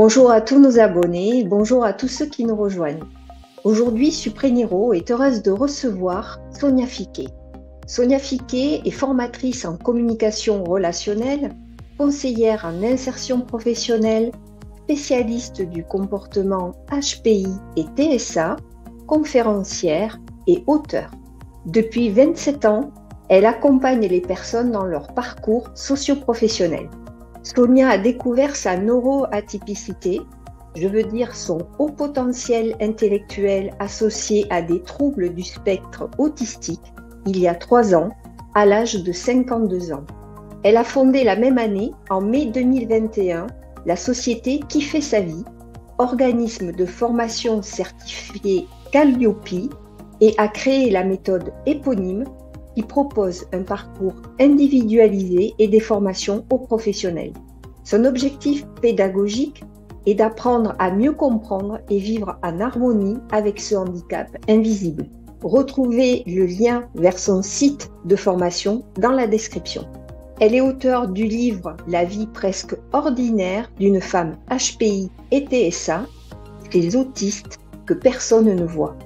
Bonjour à tous nos abonnés, bonjour à tous ceux qui nous rejoignent. Aujourd'hui, Supreniro est heureuse de recevoir Sonia Fiquet. Sonia Fiquet est formatrice en communication relationnelle, conseillère en insertion professionnelle, spécialiste du comportement HPI et TSA, conférencière et auteur. Depuis 27 ans, elle accompagne les personnes dans leur parcours socio-professionnel. Sonia a découvert sa neuroatypicité, je veux dire son haut potentiel intellectuel associé à des troubles du spectre autistique, il y a trois ans, à l'âge de 52 ans. Elle a fondé la même année, en mai 2021, la société Qui fait sa vie, organisme de formation certifié Calliope, et a créé la méthode éponyme propose un parcours individualisé et des formations aux professionnels. Son objectif pédagogique est d'apprendre à mieux comprendre et vivre en harmonie avec ce handicap invisible. Retrouvez le lien vers son site de formation dans la description. Elle est auteure du livre La vie presque ordinaire d'une femme HPI et TSA, les autistes que personne ne voit.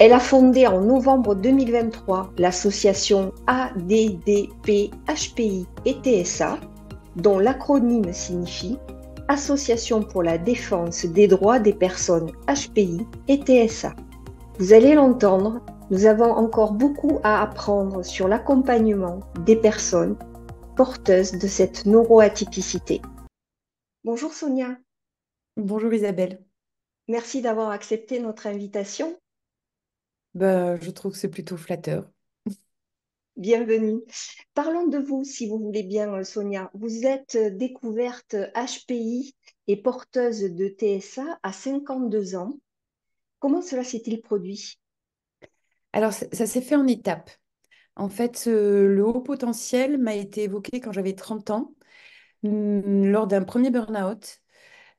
Elle a fondé en novembre 2023 l'association ADDP-HPI et TSA, dont l'acronyme signifie Association pour la défense des droits des personnes HPI et TSA. Vous allez l'entendre, nous avons encore beaucoup à apprendre sur l'accompagnement des personnes porteuses de cette neuroatypicité. Bonjour Sonia. Bonjour Isabelle. Merci d'avoir accepté notre invitation. Ben, je trouve que c'est plutôt flatteur. Bienvenue. Parlons de vous, si vous voulez bien, euh, Sonia. Vous êtes euh, découverte HPI euh, et porteuse de TSA à 52 ans. Comment cela s'est-il produit Alors, ça, s'est fait en étapes. En fait, le haut potentiel m'a été évoqué quand j'avais 30 ans, mm, lors d'un premier burn-out,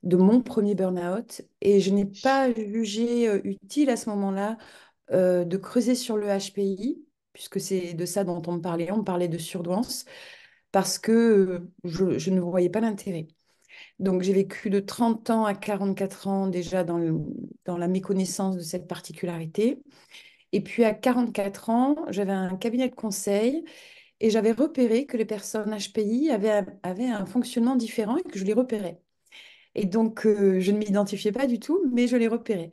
de mon premier burn-out, et je n'ai pas jugé utile à ce moment-là euh, de creuser sur le HPI, puisque c'est de ça dont on me parlait, on me parlait de surdouance, parce que euh, je, ne voyais pas l'intérêt. Donc j'ai vécu de 30 ans à 44 ans déjà dans, la méconnaissance de cette particularité. Et puis à 44 ans, j'avais un cabinet de conseil et j'avais repéré que les personnes HPI avaient, un fonctionnement différent et que je les repérais. Et donc, euh, je ne m'identifiais pas du tout, mais je les repérais.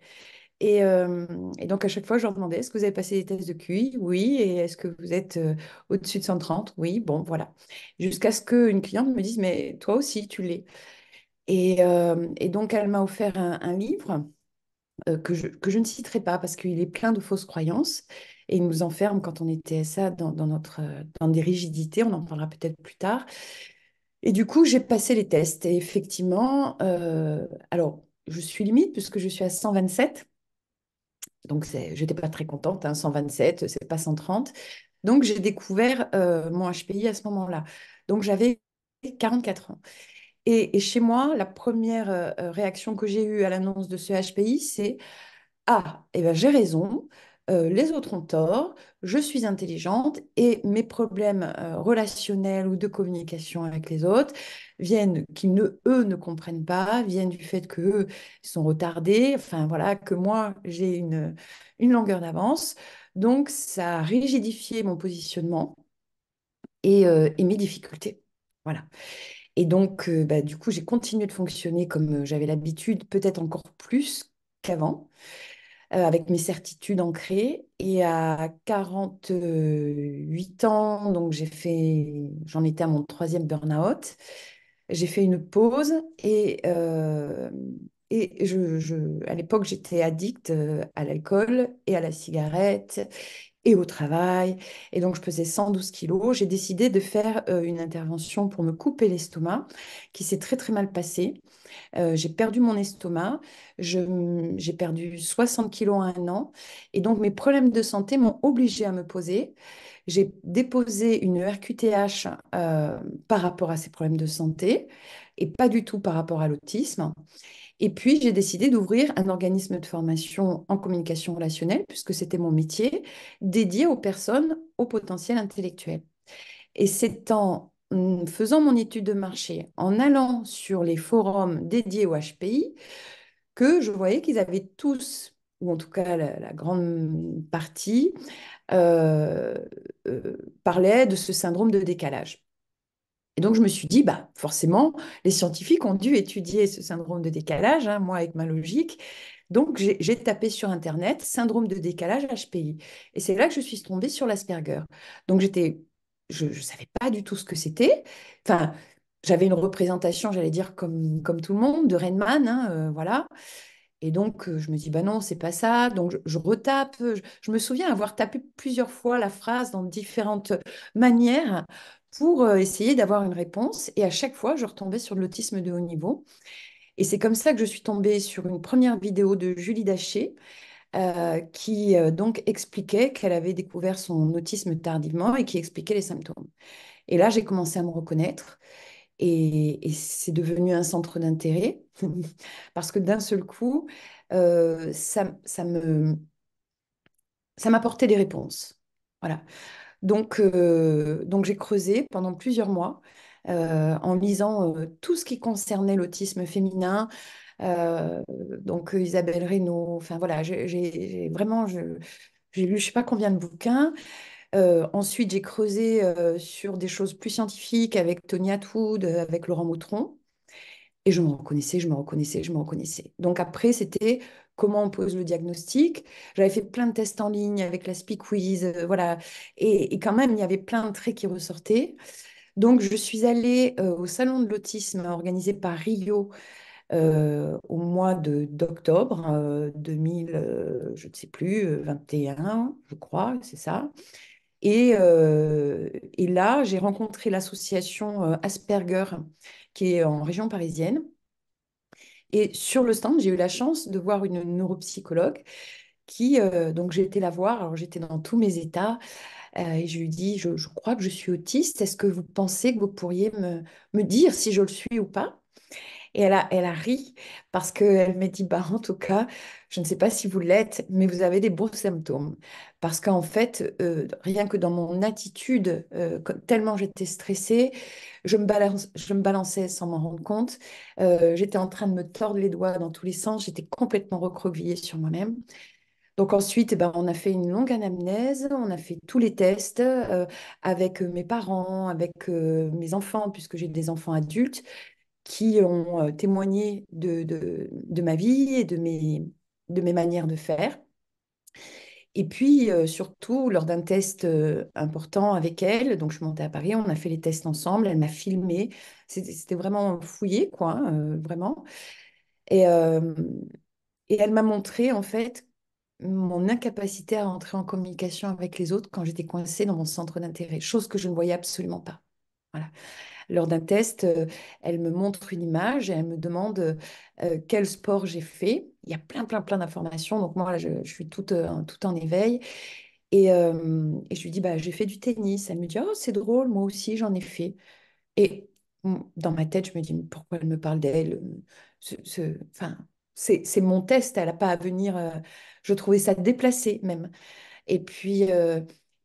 Euh, et, donc, à chaque fois, je leur demandais est-ce que vous avez passé des tests de QI Oui. Et est-ce que vous êtes euh, au-dessus de 130 Oui. Bon, voilà. Jusqu'à ce qu'une cliente me dise mais toi aussi, tu l'es. Et, euh, donc, elle m'a offert un, livre que je, que, je, ne citerai pas parce qu'il est plein de fausses croyances et il nous enferme quand on est TSA dans, dans notre, dans des rigidités. On en parlera peut-être plus tard. Et du coup, j'ai passé les tests. Et effectivement, alors, je suis limite puisque je suis à 127. Donc, je n'étais pas très contente, hein, 127, c'est pas 130. Donc, j'ai découvert euh, mon HPI à ce moment-là. Donc, j'avais 44 ans. Et, chez moi, la première euh, réaction que j'ai eue à l'annonce de ce HPI, c'est Ah, eh ben, j'ai raison, euh, les autres ont tort, je suis intelligente et mes problèmes euh, relationnels ou de communication avec les autres viennent qu'ils ne eux ne comprennent pas, viennent du fait que sont retardés, enfin voilà que moi j'ai une longueur d'avance. Donc ça a rigidifié mon positionnement euh, et, mes difficultés. Voilà. Et donc, bah, du coup, j'ai continué de fonctionner comme j'avais l'habitude, peut-être encore plus qu'avant. Euh, avec mes certitudes ancrées. Et à 48 ans, donc j'ai fait, j'en étais à mon troisième burn-out. J'ai fait une pause et, euh, et je, je, à l'époque, j'étais addict euh, à l'alcool et à la cigarette et au travail. Et donc, je pesais 112 kilos. J'ai décidé de faire euh, une intervention pour me couper l'estomac, qui s'est très, très mal passé, euh, j'ai perdu mon estomac. J'ai perdu 60 kilos en un an. Et donc, mes problèmes de santé m'ont obligé à me poser. J'ai déposé une RQTH euh, par rapport à ces problèmes de santé et pas du tout par rapport à l'autisme. Et puis, j'ai décidé d'ouvrir un organisme de formation en communication relationnelle, puisque c'était mon métier, dédié aux personnes au potentiel intellectuel. Et c'est en hum, faisant mon étude de marché, en allant sur les forums dédiés au HPI, que je voyais qu'ils avaient tous, ou en tout cas la, grande partie, euh, euh, parlait de ce syndrome de décalage. Et donc, je me suis dit, bah, forcément, les scientifiques ont dû étudier ce syndrome de décalage, hein, moi avec ma logique. Donc, j'ai tapé sur Internet syndrome de décalage HPI. Et c'est là que je suis tombée sur l'Asperger. Donc, j'étais, je ne savais pas du tout ce que c'était. Enfin, j'avais une représentation, j'allais dire, comme, comme tout le monde, de Renman, hein, euh, voilà. Et donc, euh, je me dis, bah non, c'est pas ça. Donc, je, retape. je, me souviens avoir tapé plusieurs fois la phrase dans différentes manières pour euh, essayer d'avoir une réponse. Et à chaque fois, je retombais sur l'autisme de haut niveau. Et c'est comme ça que je suis tombée sur une première vidéo de Julie Daché, euh, qui euh, donc expliquait qu'elle avait découvert son autisme tardivement et qui expliquait les symptômes. Et là, j'ai commencé à me reconnaître. Et, c'est devenu un centre d'intérêt parce que d'un seul coup, ça, ça me ça m'apportait des réponses. Voilà. Donc, euh, donc j'ai creusé pendant plusieurs mois euh, en lisant euh, tout ce qui concernait l'autisme féminin. donc Isabelle Reynaud, enfin voilà, j'ai vraiment, j'ai lu je sais pas combien de bouquins. ensuite, j'ai creusé sur des choses plus scientifiques avec Tony Atwood, avec Laurent Moutron. Et je me reconnaissais, je me reconnaissais, je me reconnaissais. Donc après, c'était comment on pose le diagnostic. J'avais fait plein de tests en ligne avec la Speak Quiz, euh, voilà. Et, quand même, il y avait plein de traits qui ressortaient. Donc, je suis allée euh, au salon de l'autisme organisé par Rio euh, au mois d'octobre 2000, je ne sais plus, 21, je crois, c'est ça. et là, j'ai rencontré l'association Asperger qui est en région parisienne et sur le stand, j'ai eu la chance de voir une neuropsychologue qui, euh, donc j'ai été la voir, alors j'étais dans tous mes états, euh, et je lui dis, je, je, crois que je suis autiste, est-ce que vous pensez que vous pourriez me, dire si je le suis ou pas Et elle elle a ri parce qu'elle m'a dit, bah, en tout cas, je ne sais pas si vous l'êtes, mais vous avez des beaux symptômes. Parce qu'en fait, euh, rien que dans mon attitude, euh, tellement j'étais stressée, je me, balance, je me balançais sans m'en rendre compte. Euh, j'étais en train de me tordre les doigts dans tous les sens. J'étais complètement recroquevillée sur moi-même. Donc ensuite, eh ben, on a fait une longue anamnèse, on a fait tous les tests avec mes parents, avec mes enfants, puisque j'ai des enfants adultes qui ont témoigné de, de, ma vie et de mes, de mes manières de faire. Et puis, euh, surtout, lors d'un test euh, important avec elle, donc je montais à Paris, on a fait les tests ensemble, elle m'a filmé, c'était vraiment fouillé, quoi, hein, euh, vraiment. Et, et elle m'a montré, en fait, mon incapacité à entrer en communication avec les autres quand j'étais coincée dans mon centre d'intérêt, chose que je ne voyais absolument pas. Voilà lors d'un test, euh, elle me montre une image et elle me demande euh, quel sport j'ai fait. Il y a plein, plein, plein d'informations. Donc moi, je, suis euh, toute, en éveil. Et, je lui dis, bah, j'ai fait du tennis. Elle me dit, oh, c'est drôle, moi aussi, j'en ai fait. Et dans ma tête, je me dis, pourquoi elle me parle d'elle c'est mon test, elle n'a pas à venir. je trouvais ça déplacé même. Et puis,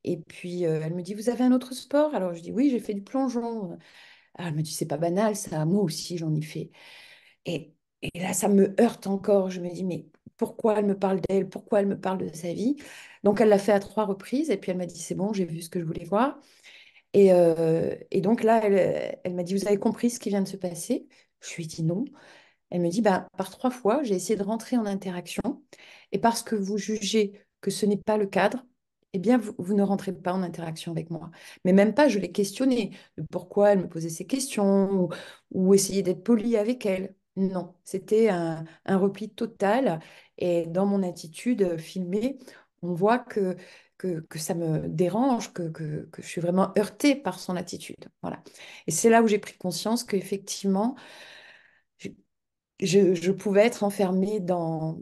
et puis elle me dit, vous avez un autre sport Alors je dis, oui, j'ai fait du plongeon. Ah, elle me dit, c'est pas banal, ça, moi aussi, j'en ai fait. Et, et, là, ça me heurte encore. Je me dis, mais pourquoi elle me parle d'elle Pourquoi elle me parle de sa vie Donc, elle l'a fait à trois reprises. Et puis, elle m'a dit, c'est bon, j'ai vu ce que je voulais voir. Et, euh, donc, là, elle, m'a dit, vous avez compris ce qui vient de se passer Je lui ai dit non. Elle me dit, bah, par trois fois, j'ai essayé de rentrer en interaction. Et parce que vous jugez que ce n'est pas le cadre, eh bien, vous, ne rentrez pas en interaction avec moi. Mais même pas, je l'ai questionnée. Pourquoi elle me posait ces questions ou, ou essayer d'être poli avec elle. Non, c'était un, repli total. Et dans mon attitude euh, filmée, on voit que, que, ça me dérange, que, que, je suis vraiment heurtée par son attitude. Voilà. Et c'est là où j'ai pris conscience qu'effectivement, je, je, je pouvais être enfermée dans,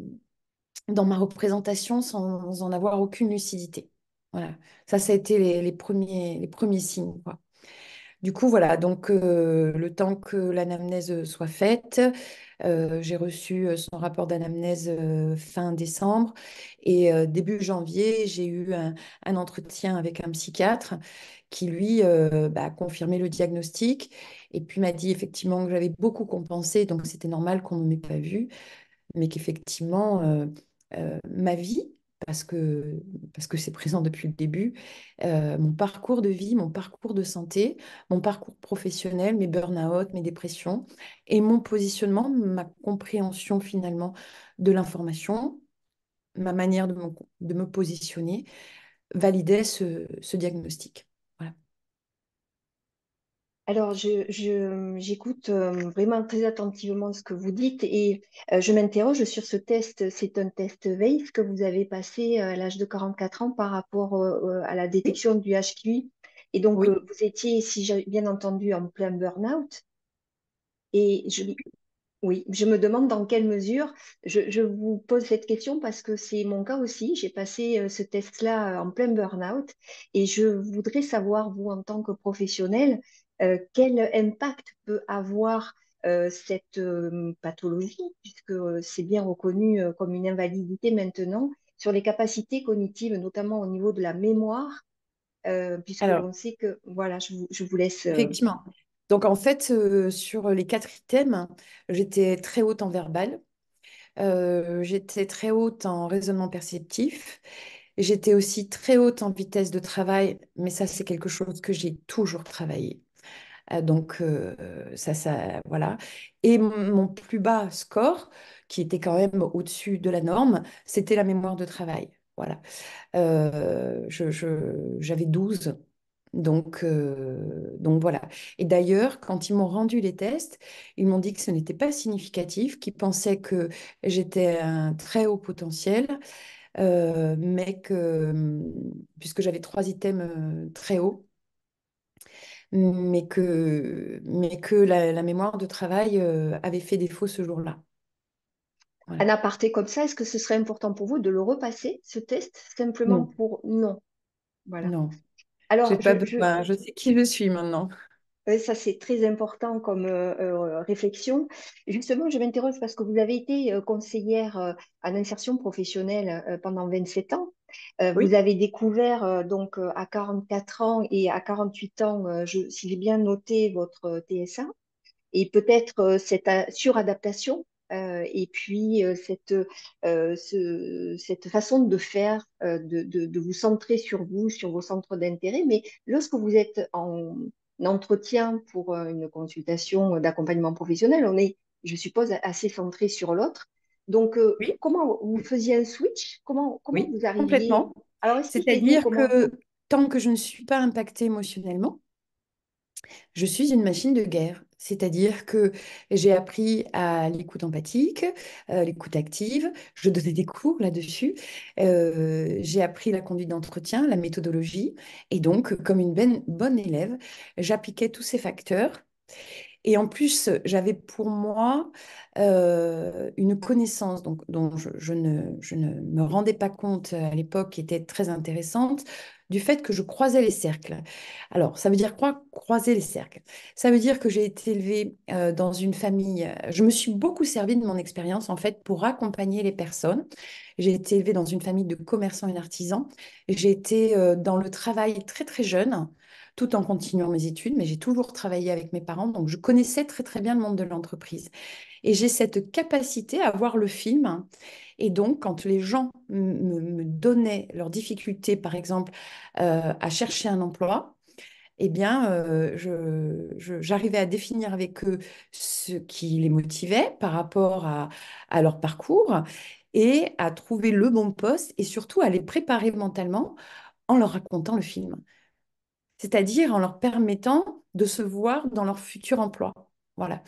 dans ma représentation sans en avoir aucune lucidité. Voilà. Ça, ça a été les, premiers, les premiers signes. Du coup, voilà, donc euh, le temps que l'anamnèse soit faite, euh, j'ai reçu euh, son rapport d'anamnèse fin décembre et début janvier, j'ai eu un, entretien avec un psychiatre qui, lui, bah, a confirmé le diagnostic et puis m'a dit effectivement que j'avais beaucoup compensé, donc c'était normal qu'on ne m'ait pas vu, mais qu'effectivement, ma vie parce que parce que c'est présent depuis le début, euh, mon parcours de vie, mon parcours de santé, mon parcours professionnel, mes burn-out, mes dépressions et mon positionnement, ma compréhension finalement de l'information, ma manière de me, positionner validait ce diagnostic. Alors, j'écoute euh, vraiment très attentivement ce que vous dites et euh, je m'interroge sur ce test. C'est un test VEIF que vous avez passé euh, à l'âge de 44 ans par rapport à la détection du HQI. Et donc, vous étiez, si j'ai bien entendu, en plein burn-out. Et je, oui, je me demande dans quelle mesure je, je vous pose cette question parce que c'est mon cas aussi. J'ai passé ce test-là en plein burn-out et je voudrais savoir, vous, en tant que professionnel, euh, quel impact peut avoir euh, cette euh, pathologie, puisque c'est bien reconnu comme une invalidité maintenant, sur les capacités cognitives, notamment au niveau de la mémoire, puisque on sait que, voilà, je vous, laisse. Effectivement. Donc en fait, sur les quatre items, j'étais très haute en verbal, j'étais très haute en raisonnement perceptif, j'étais aussi très haute en vitesse de travail, mais ça c'est quelque chose que j'ai toujours travaillé. Euh, donc, euh, ça, ça, voilà. Et mon plus bas score, qui était quand même au-dessus de la norme, c'était la mémoire de travail. Voilà. Euh, j'avais 12. Donc, voilà. Et d'ailleurs, quand ils m'ont rendu les tests, ils m'ont dit que ce n'était pas significatif, qu'ils pensaient que j'étais un très haut potentiel, mais que puisque j'avais trois items très hauts, mais que, mais que la, mémoire de travail euh, avait fait défaut ce jour-là. Un aparté comme ça, est-ce que ce serait important pour vous de le repasser, ce test, simplement pour non Voilà. Non. Alors, pas je, Je... sais qui je suis maintenant. Euh, ça, c'est très important comme euh, réflexion. Justement, je m'interroge parce que vous avez été conseillère à l'insertion professionnelle pendant 27 ans. Euh, vous avez découvert euh, donc euh, à 44 ans et à 48 ans, si j'ai bien noté votre TSA, et peut-être cette suradaptation et puis cette, cette façon de faire, de, de, vous centrer sur vous, sur vos centres d'intérêt. Mais lorsque vous êtes en entretien pour une consultation d'accompagnement professionnel, on est, je suppose, assez centré sur l'autre. Donc, euh, oui. comment vous faisiez un switch Comment, comment vous arrivez Complètement. c'est-à-dire que tant que je ne suis pas impactée émotionnellement, je suis une machine de guerre. C'est-à-dire que j'ai appris à l'écoute empathique, euh, l'écoute active. Je donnais des cours là-dessus. Euh, j'ai appris la conduite d'entretien, la méthodologie. Et donc, comme une ben-, bonne élève, j'appliquais tous ces facteurs. Et en plus, euh, j'avais pour moi euh, une connaissance donc, dont je, ne, me rendais pas compte euh, à l'époque qui était très intéressante du fait que je croisais les cercles. Alors, ça veut dire quoi croiser les cercles Ça veut dire que j'ai été élevée dans une famille. Je me suis beaucoup servi de mon expérience en fait pour accompagner les personnes. J'ai été élevée dans une famille de commerçants et d'artisans. J'ai été dans le travail très très jeune tout en continuant mes études, mais j'ai toujours travaillé avec mes parents, donc je connaissais très très bien le monde de l'entreprise. Et j'ai cette capacité à voir le film et donc, quand les gens me, donnaient leurs difficultés, par exemple, euh, à chercher un emploi, eh bien, euh, j'arrivais à définir avec eux ce qui les motivait par rapport à, leur parcours et à trouver le bon poste et surtout à les préparer mentalement en leur racontant le film. C'est-à-dire en leur permettant de se voir dans leur futur emploi. Voilà.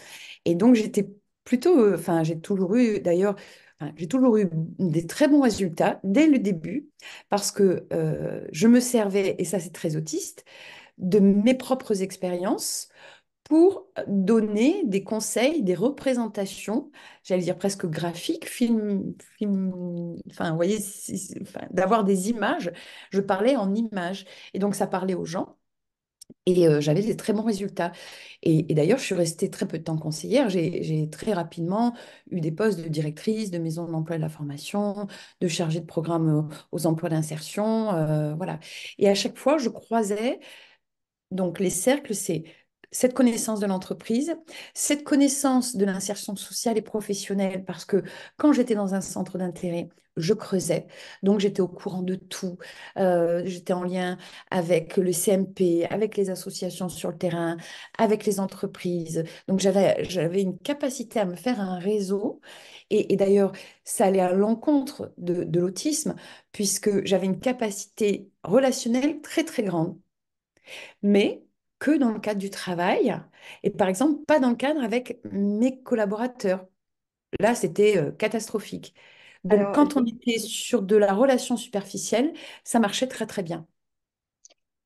Et donc, j'étais plutôt, enfin, j'ai toujours eu d'ailleurs Hein, j'ai toujours eu des très bons résultats dès le début parce que euh, je me servais, et ça c'est très autiste, de mes propres expériences pour donner des conseils, des représentations, j'allais dire presque graphiques, film, enfin, vous voyez, d'avoir des images. Je parlais en images. Et donc, ça parlait aux gens. Et j'avais des très bons résultats. Et, d'ailleurs, je suis restée très peu de temps conseillère. J'ai très rapidement eu des postes de directrice, de maison d'emploi l'emploi et de la formation, de chargée de programme aux, emplois d'insertion. voilà. Et à chaque fois, je croisais. Donc, les cercles, c'est cette connaissance de l'entreprise, cette connaissance de l'insertion sociale et professionnelle, parce que quand j'étais dans un centre d'intérêt, je creusais. Donc j'étais au courant de tout. Euh, j'étais en lien avec le CMP, avec les associations sur le terrain, avec les entreprises. Donc j'avais, une capacité à me faire un réseau. Et, d'ailleurs, ça allait à l'encontre de, de l'autisme, puisque j'avais une capacité relationnelle très très grande. Mais que dans le cadre du travail et par exemple pas dans le cadre avec mes collaborateurs. Là, c'était euh, catastrophique. Donc quand on était sur de la relation superficielle, ça marchait très très bien.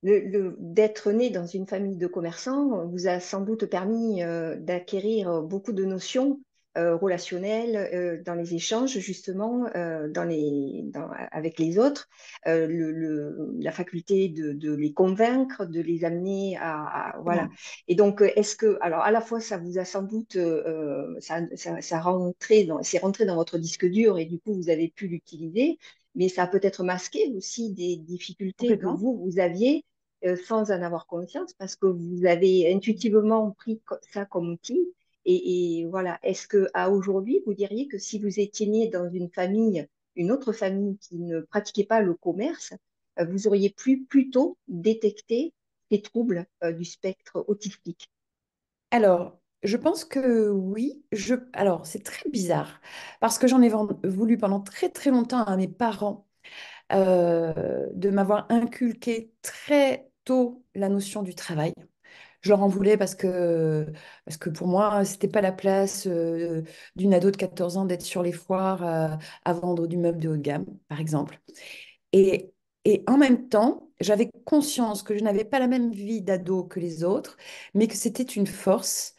Le, D'être né dans une famille de commerçants vous a sans doute permis euh, d'acquérir euh, beaucoup de notions euh, relationnel, euh, dans les échanges, justement, euh, dans les, avec les autres, le, la faculté de, les convaincre, de les amener à. voilà. Et donc, est-ce que. Alors, à la fois, ça vous a sans doute. ça, ça, ça rentré dans, c'est rentré dans votre disque dur et du coup, vous avez pu l'utiliser mais ça a peut-être masqué aussi des difficultés que vous, vous aviez sans en avoir conscience parce que vous avez intuitivement pris ça comme outil et, voilà, est-ce que à aujourd'hui, vous diriez que si vous étiez né dans une famille, une autre famille qui ne pratiquait pas le commerce, euh, vous auriez pu plutôt détecter les troubles euh, du spectre autistique Alors, je pense que oui. Alors, c'est très bizarre parce que j'en ai voulu pendant très très longtemps à mes parents euh, de m'avoir inculqué très tôt la notion du travail je leur en voulais parce que, parce que pour moi, c'était pas la place euh, d'une ado de 14 ans d'être sur les foires euh, à, vendre du meuble de haut de gamme, par exemple. Et, et en même temps, j'avais conscience que je n'avais pas la même vie d'ado que les autres, mais que c'était une force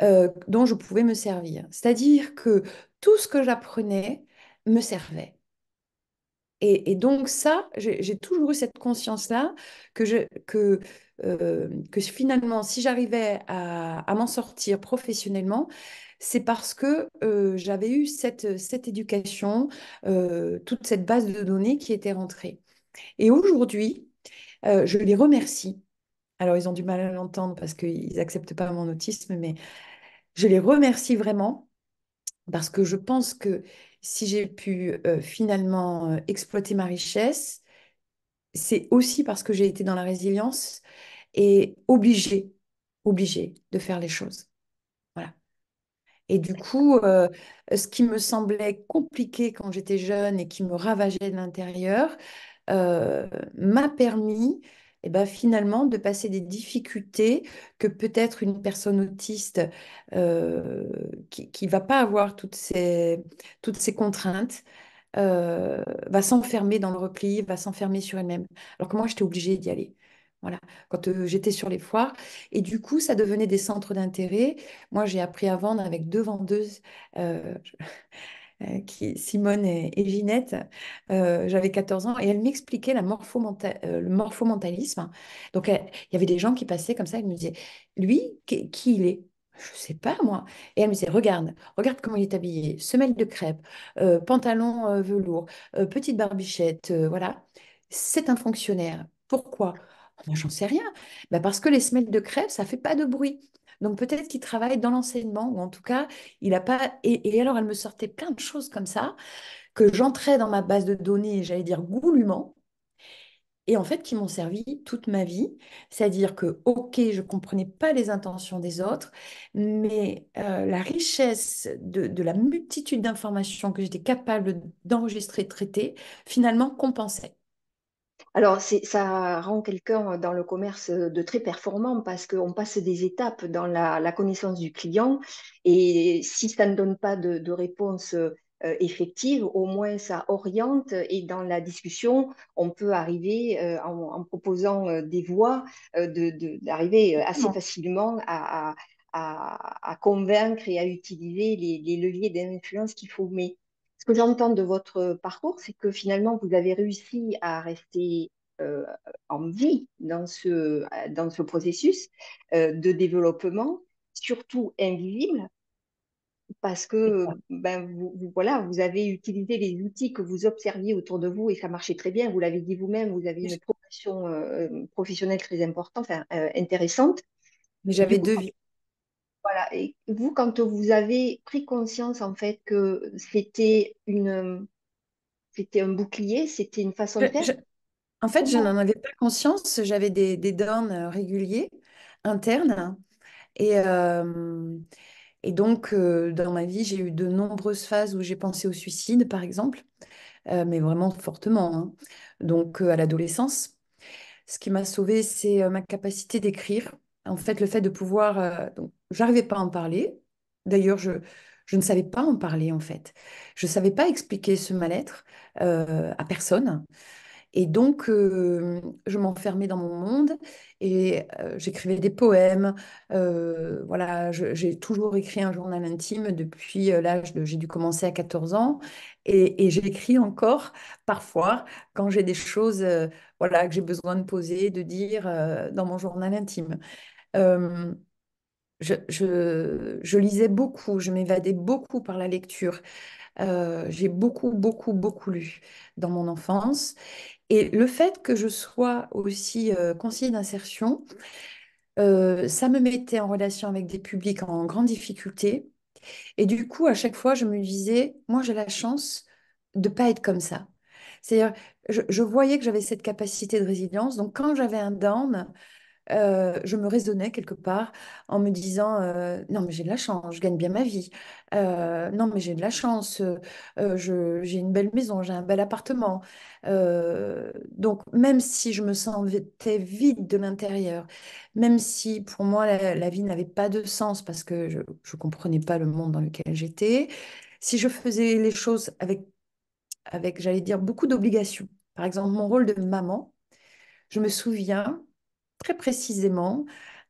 euh, dont je pouvais me servir. C'est-à-dire que tout ce que j'apprenais me servait. Et, et donc ça, j'ai toujours eu cette conscience-là que, je, que euh, que finalement, si j'arrivais à, m'en sortir professionnellement, c'est parce que euh, j'avais eu cette, cette éducation, euh, toute cette base de données qui était rentrée. Et aujourd'hui, je les remercie. Alors, ils ont du mal à l'entendre parce qu'ils n'acceptent pas mon autisme, mais je les remercie vraiment parce que je pense que si j'ai pu finalement exploiter ma richesse, c'est aussi parce que j'ai été dans la résilience, et obligé, obligé de faire les choses. Voilà. Et du coup, euh, ce qui me semblait compliqué quand j'étais jeune et qui me ravageait de l'intérieur, euh, m'a permis et eh ben, finalement de passer des difficultés que peut-être une personne autiste euh, qui ne va pas avoir toutes ces, toutes ces contraintes va s'enfermer dans le repli, va s'enfermer sur elle-même. Alors que moi, j'étais obligée d'y aller. Voilà, quand j'étais sur les foires. Et du coup, ça devenait des centres d'intérêt. Moi, j'ai appris à vendre avec deux vendeuses, euh, qui, Simone et, Ginette. J'avais 14 ans et elles m'expliquaient le morphomentalisme. Donc, il y avait des gens qui passaient comme ça elle me disaient Lui, qui, il est je sais pas moi. Et elle me disait, regarde, regarde comment il est habillé, semelle de crêpe, pantalon velours, petite barbichette, voilà. C'est un fonctionnaire. Pourquoi J'en sais rien. Bah, parce que les semelles de crêpes, ça fait pas de bruit. Donc peut-être qu'il travaille dans l'enseignement, ou en tout cas, il n'a pas... Et, alors, elle me sortait plein de choses comme ça, que j'entrais dans ma base de données, j'allais dire goulûment, et en fait qui m'ont servi toute ma vie. C'est-à-dire que, ok, je ne comprenais pas les intentions des autres, mais euh, la richesse de, de la multitude d'informations que j'étais capable d'enregistrer, traiter, finalement compensait. Alors, ça rend quelqu'un dans le commerce euh, de très performant parce qu'on passe des étapes dans la, connaissance du client et si ça ne donne pas de, réponse euh, effective, au moins ça oriente et dans la discussion, on peut arriver euh, en, proposant des voies d'arriver assez facilement à, convaincre et à utiliser les, les leviers d'influence qu'il faut. mettre ce que j'entends de votre parcours, c'est que finalement, vous avez réussi à rester euh, en vie dans ce, dans ce processus euh, de développement, surtout invisible, parce que ben, vous, voilà, vous avez utilisé les outils que vous observiez autour de vous et ça marchait très bien. Vous l'avez dit vous-même, vous avez une profession euh, professionnelle très importante, intéressante. Mais j'avais deux vies. Et vous, quand vous avez pris conscience en fait que c'était une, c'était un bouclier, c'était une façon de faire. En fait, je n'en avais pas conscience. J'avais des, des réguliers internes et euh, Et donc, euh, dans ma vie, j'ai eu de nombreuses phases où j'ai pensé au suicide, par exemple, euh, mais vraiment fortement. Hein. Donc, à l'adolescence, ce qui m'a sauvée, c'est ma capacité d'écrire en fait, le fait de pouvoir. Euh, j'arrivais pas à en parler. D'ailleurs, je, je ne savais pas en parler, en fait. Je ne savais pas expliquer ce mal-être euh, à personne. Et donc, euh, je m'enfermais dans mon monde et j'écrivais des poèmes. voilà, j'ai toujours écrit un journal intime depuis l'âge de. J'ai dû commencer à 14 ans et, et j'écris encore parfois quand j'ai des choses voilà, que j'ai besoin de poser, de dire dans mon journal intime je, lisais beaucoup, je m'évadais beaucoup par la lecture. j'ai beaucoup, beaucoup, beaucoup lu dans mon enfance. Et le fait que je sois aussi conseillère conseiller d'insertion, ça me mettait en relation avec des publics en grande difficulté. Et du coup, à chaque fois, je me disais, moi, j'ai la chance de pas être comme ça. C'est-à-dire, je, je voyais que j'avais cette capacité de résilience. Donc, quand j'avais un down, je me raisonnais quelque part en me disant non mais j'ai de la chance, je gagne bien ma vie, non mais j'ai de la chance, j'ai une belle maison, j'ai un bel appartement. donc même si je me sentais vide de l'intérieur, même si pour moi la, la vie n'avait pas de sens parce que je ne comprenais pas le monde dans lequel j'étais, si je faisais les choses avec, avec j'allais dire, beaucoup d'obligations, par exemple mon rôle de maman, je me souviens très précisément,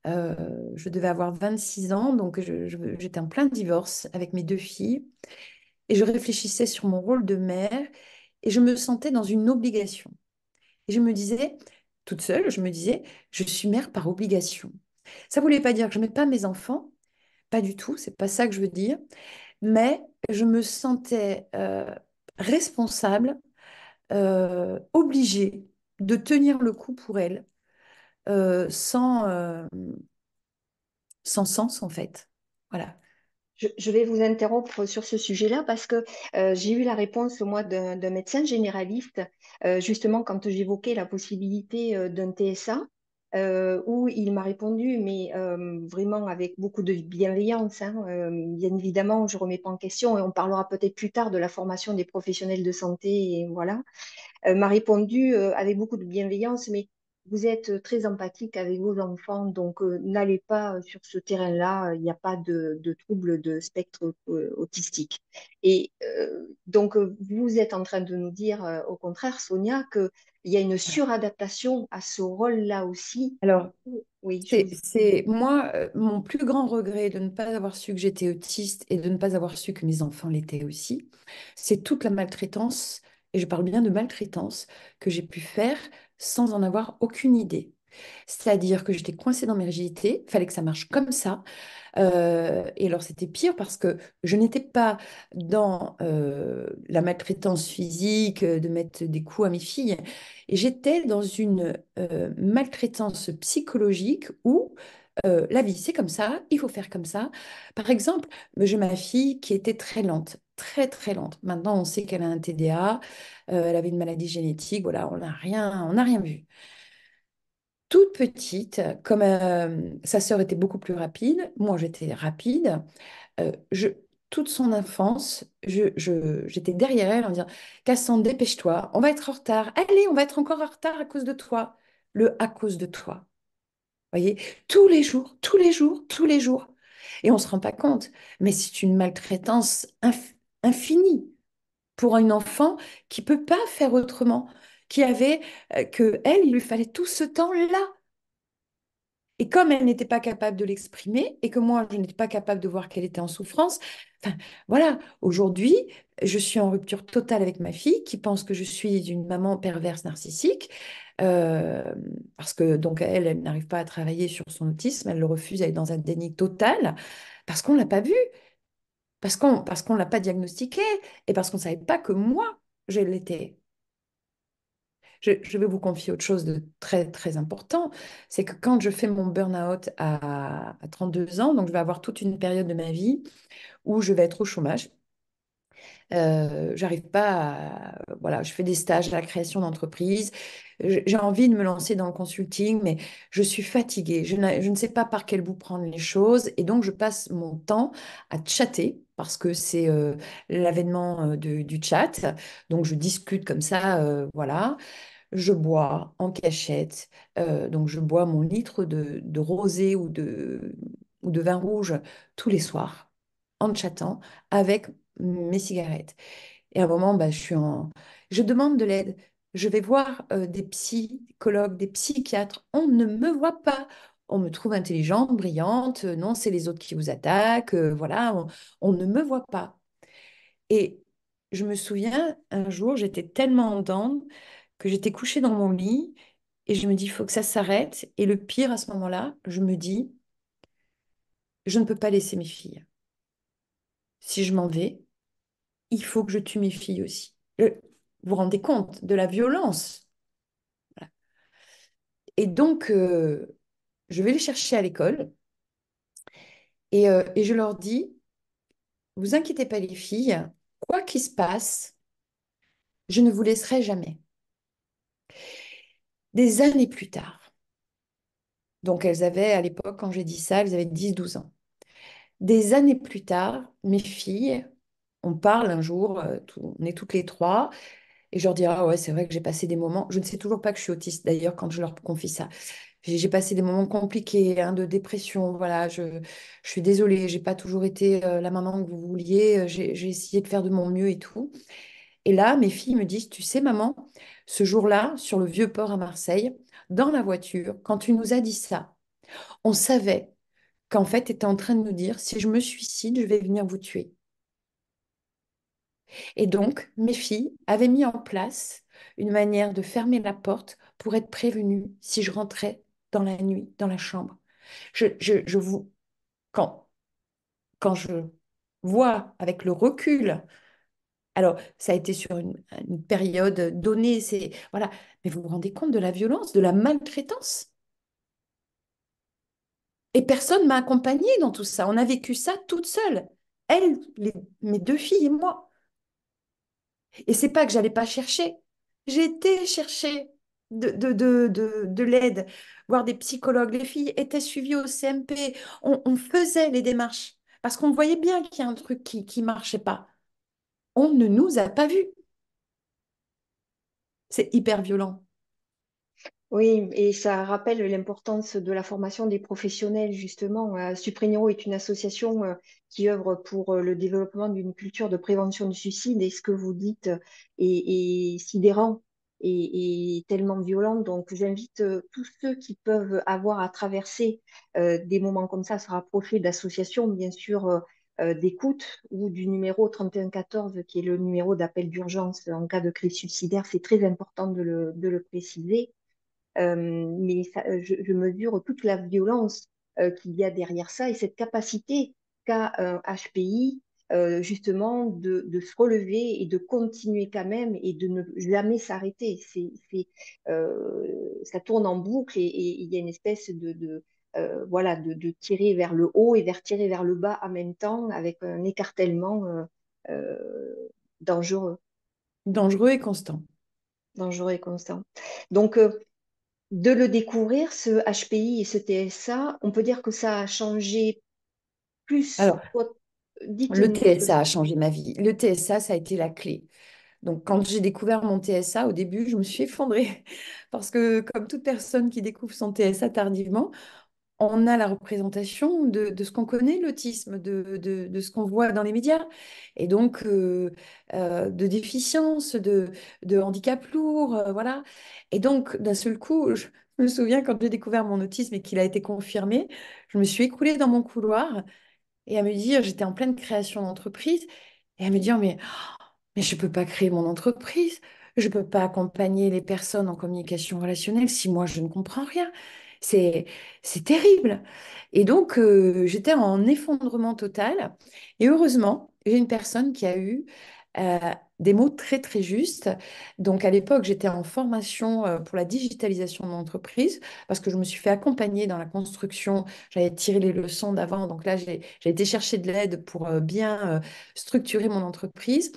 euh, je devais avoir 26 ans, donc j'étais en plein divorce avec mes deux filles. Et je réfléchissais sur mon rôle de mère et je me sentais dans une obligation. Et je me disais, toute seule, je me disais, je suis mère par obligation. Ça ne voulait pas dire que je n'aimais pas mes enfants, pas du tout, c'est pas ça que je veux dire, mais je me sentais euh, responsable, euh, obligée de tenir le coup pour elles euh, euh, sans, sens, en fait. Voilà. Je, vais vous interrompre sur ce sujet-là parce que euh, j'ai eu la réponse, moi, d'un médecin généraliste, justement, quand j'évoquais la possibilité d'un TSA, où il m'a répondu, mais vraiment avec beaucoup de bienveillance. Hein, bien évidemment, je ne remets pas en question et on parlera peut-être plus tard de la formation des professionnels de santé, et voilà. m'a répondu avec beaucoup de bienveillance, mais vous êtes euh, très empathique avec vos enfants, donc euh, n'allez pas euh, sur ce terrain-là, il n'y a pas de, de trouble de spectre autistique. Et donc, vous êtes en train de nous dire, au contraire, Sonia, qu'il y a une suradaptation à ce rôle-là aussi. Alors, oui, c'est moi, mon plus grand regret de ne pas avoir su que j'étais autiste et de ne pas avoir su que mes enfants l'étaient aussi, c'est toute la maltraitance et je parle bien de maltraitance, que j'ai pu faire sans en avoir aucune idée. C'est-à-dire que j'étais coincée dans mes rigidités, fallait que ça marche comme ça. Euh, et alors c'était pire parce que je n'étais pas dans euh, la maltraitance physique, euh, de mettre des coups à mes filles. Et j'étais dans une maltraitance psychologique où la vie c'est comme ça, il faut faire comme ça. Par exemple, j'ai ma fille qui était très lente très très lente. Maintenant, on sait qu'elle a un TDA, euh, elle avait une maladie génétique, voilà, on n'a rien, on rien vu. Toute petite, comme euh, sa sœur était beaucoup plus rapide, moi j'étais rapide, euh, je, toute son enfance, j'étais je, derrière elle en disant Cassandre, dépêche-toi, on va être en retard, allez, on va être encore en retard à cause de toi. Le à cause de toi. Voyez, tous les jours, tous les jours, tous les jours. Et on ne se rend pas compte, mais c'est une maltraitance infini pour une enfant qui peut pas faire autrement, qui avait euh, que elle, il lui fallait tout ce temps-là. Et comme elle n'était pas capable de l'exprimer et que moi je n'étais pas capable de voir qu'elle était en souffrance, voilà, aujourd'hui, je suis en rupture totale avec ma fille qui pense que je suis une maman perverse narcissique euh, parce que donc elle, elle n'arrive pas à travailler sur son autisme, elle le refuse, elle est dans un déni total parce qu'on l'a pas vu parce qu'on parce qu'on ne l'a pas diagnostiqué et parce qu'on ne savait pas que moi, je l'étais. Je, vais vous confier autre chose de très, très important. C'est que quand je fais mon burn-out à, 32 ans, donc je vais avoir toute une période de ma vie où je vais être au chômage. Euh, j'arrive pas à, voilà je fais des stages à la création d'entreprise j'ai envie de me lancer dans le consulting mais je suis fatiguée je, je, ne sais pas par quel bout prendre les choses et donc je passe mon temps à chatter parce que c'est euh, l'avènement euh, du, chat. Donc je discute comme ça, euh, voilà. Je bois en cachette, donc je bois mon litre de, rosé ou de, ou de vin rouge tous les soirs en chattant avec mes cigarettes. Et à un moment, bah, je suis en... Je demande de l'aide. Je vais voir des psychologues, des psychiatres. On ne me voit pas on me trouve intelligente, brillante, non, c'est les autres qui vous attaquent, euh, voilà, on, ne me voit pas. Et je me souviens, un jour, j'étais tellement en dents que j'étais couchée dans mon lit et je me dis, il faut que ça s'arrête. Et le pire à ce moment-là, je me dis, je ne peux pas laisser mes filles. Si je m'en vais, il faut que je tue mes filles aussi. Vous vous rendez compte de la violence Et donc, euh, je vais les chercher à l'école euh, et, je leur dis, vous inquiétez pas les filles, quoi qu'il se passe, je ne vous laisserai jamais. Des années plus tard, donc elles avaient à l'époque, quand j'ai dit ça, elles avaient 10-12 ans. Des années plus tard, mes filles, on parle un jour, euh, on est toutes les trois, et je leur dis, ah ouais, c'est vrai que j'ai passé des moments, je ne sais toujours pas que je suis autiste d'ailleurs quand je leur confie ça j'ai passé des moments compliqués, hein, de dépression. Voilà, je, je suis désolée, j'ai pas toujours été euh, la maman que vous vouliez. Euh, j'ai essayé de faire de mon mieux et tout. Et là, mes filles me disent, tu sais, maman, ce jour-là, sur le vieux port à Marseille, dans la voiture, quand tu nous as dit ça, on savait qu'en fait, tu étais en train de nous dire, si je me suicide, je vais venir vous tuer. Et donc, mes filles avaient mis en place une manière de fermer la porte pour être prévenues si je rentrais dans la nuit, dans la chambre. Je, vous, quand, quand je vois avec le recul, alors ça a été sur une, période donnée, c'est voilà, mais vous vous rendez compte de la violence, de la maltraitance et personne m'a accompagnée dans tout ça. On a vécu ça toute seule. Elle, mes deux filles et moi. Et c'est pas que j'allais pas chercher. J'étais cherchée de, de, l'aide, voire des psychologues. Les filles étaient suivies au CMP. On, faisait les démarches parce qu'on voyait bien qu'il y a un truc qui ne marchait pas. On ne nous a pas vus. C'est hyper violent. Oui, et ça rappelle l'importance de la formation des professionnels, justement. Euh, Supreniro est une association euh, qui œuvre pour euh, le développement d'une culture de prévention du suicide. Et ce que vous dites est sidérant et, tellement violente. Donc j'invite euh, tous ceux qui peuvent avoir à traverser euh, des moments comme ça, à se rapprocher d'associations, bien sûr euh, d'écoute ou du numéro 3114 qui est le numéro d'appel d'urgence en cas de crise suicidaire. C'est très important de le, préciser. mais je, mesure toute la violence qu'il y a derrière ça et cette capacité qu'a HPI euh, justement de, se relever et de continuer quand même et de ne jamais s'arrêter. C'est, euh, ça tourne en boucle et il y a une espèce de, euh, voilà, de, tirer vers le haut et vers tirer vers le bas en même temps avec un écartèlement dangereux. Dangereux et constant. Dangereux et constant. Donc, de le découvrir, ce HPI et ce TSA, on peut dire que ça a changé plus. Alors, le TSA a changé ma vie. Le TSA, ça a été la clé. Donc, quand j'ai découvert mon TSA, au début, je me suis effondrée parce que, comme toute personne qui découvre son TSA tardivement, on a la représentation de, ce qu'on connaît, l'autisme, de, ce qu'on voit dans les médias, et donc euh, euh, de déficience, de, handicap lourd, euh, voilà. Et donc, d'un seul coup, je me souviens quand j'ai découvert mon autisme et qu'il a été confirmé, je me suis écoulée dans mon couloir et à me dire, j'étais en pleine création d'entreprise, et à me dire, oh, mais, mais je ne peux pas créer mon entreprise, je ne peux pas accompagner les personnes en communication relationnelle si moi je ne comprends rien. C'est, terrible. Et donc, euh, j'étais en effondrement total. Et heureusement, j'ai une personne qui a eu euh, des mots très très justes. Donc à l'époque, j'étais en formation euh, pour la digitalisation de mon entreprise parce que je me suis fait accompagner dans la construction. J'avais tiré les leçons d'avant. Donc là, j'ai été chercher de l'aide pour euh, bien euh, structurer mon entreprise.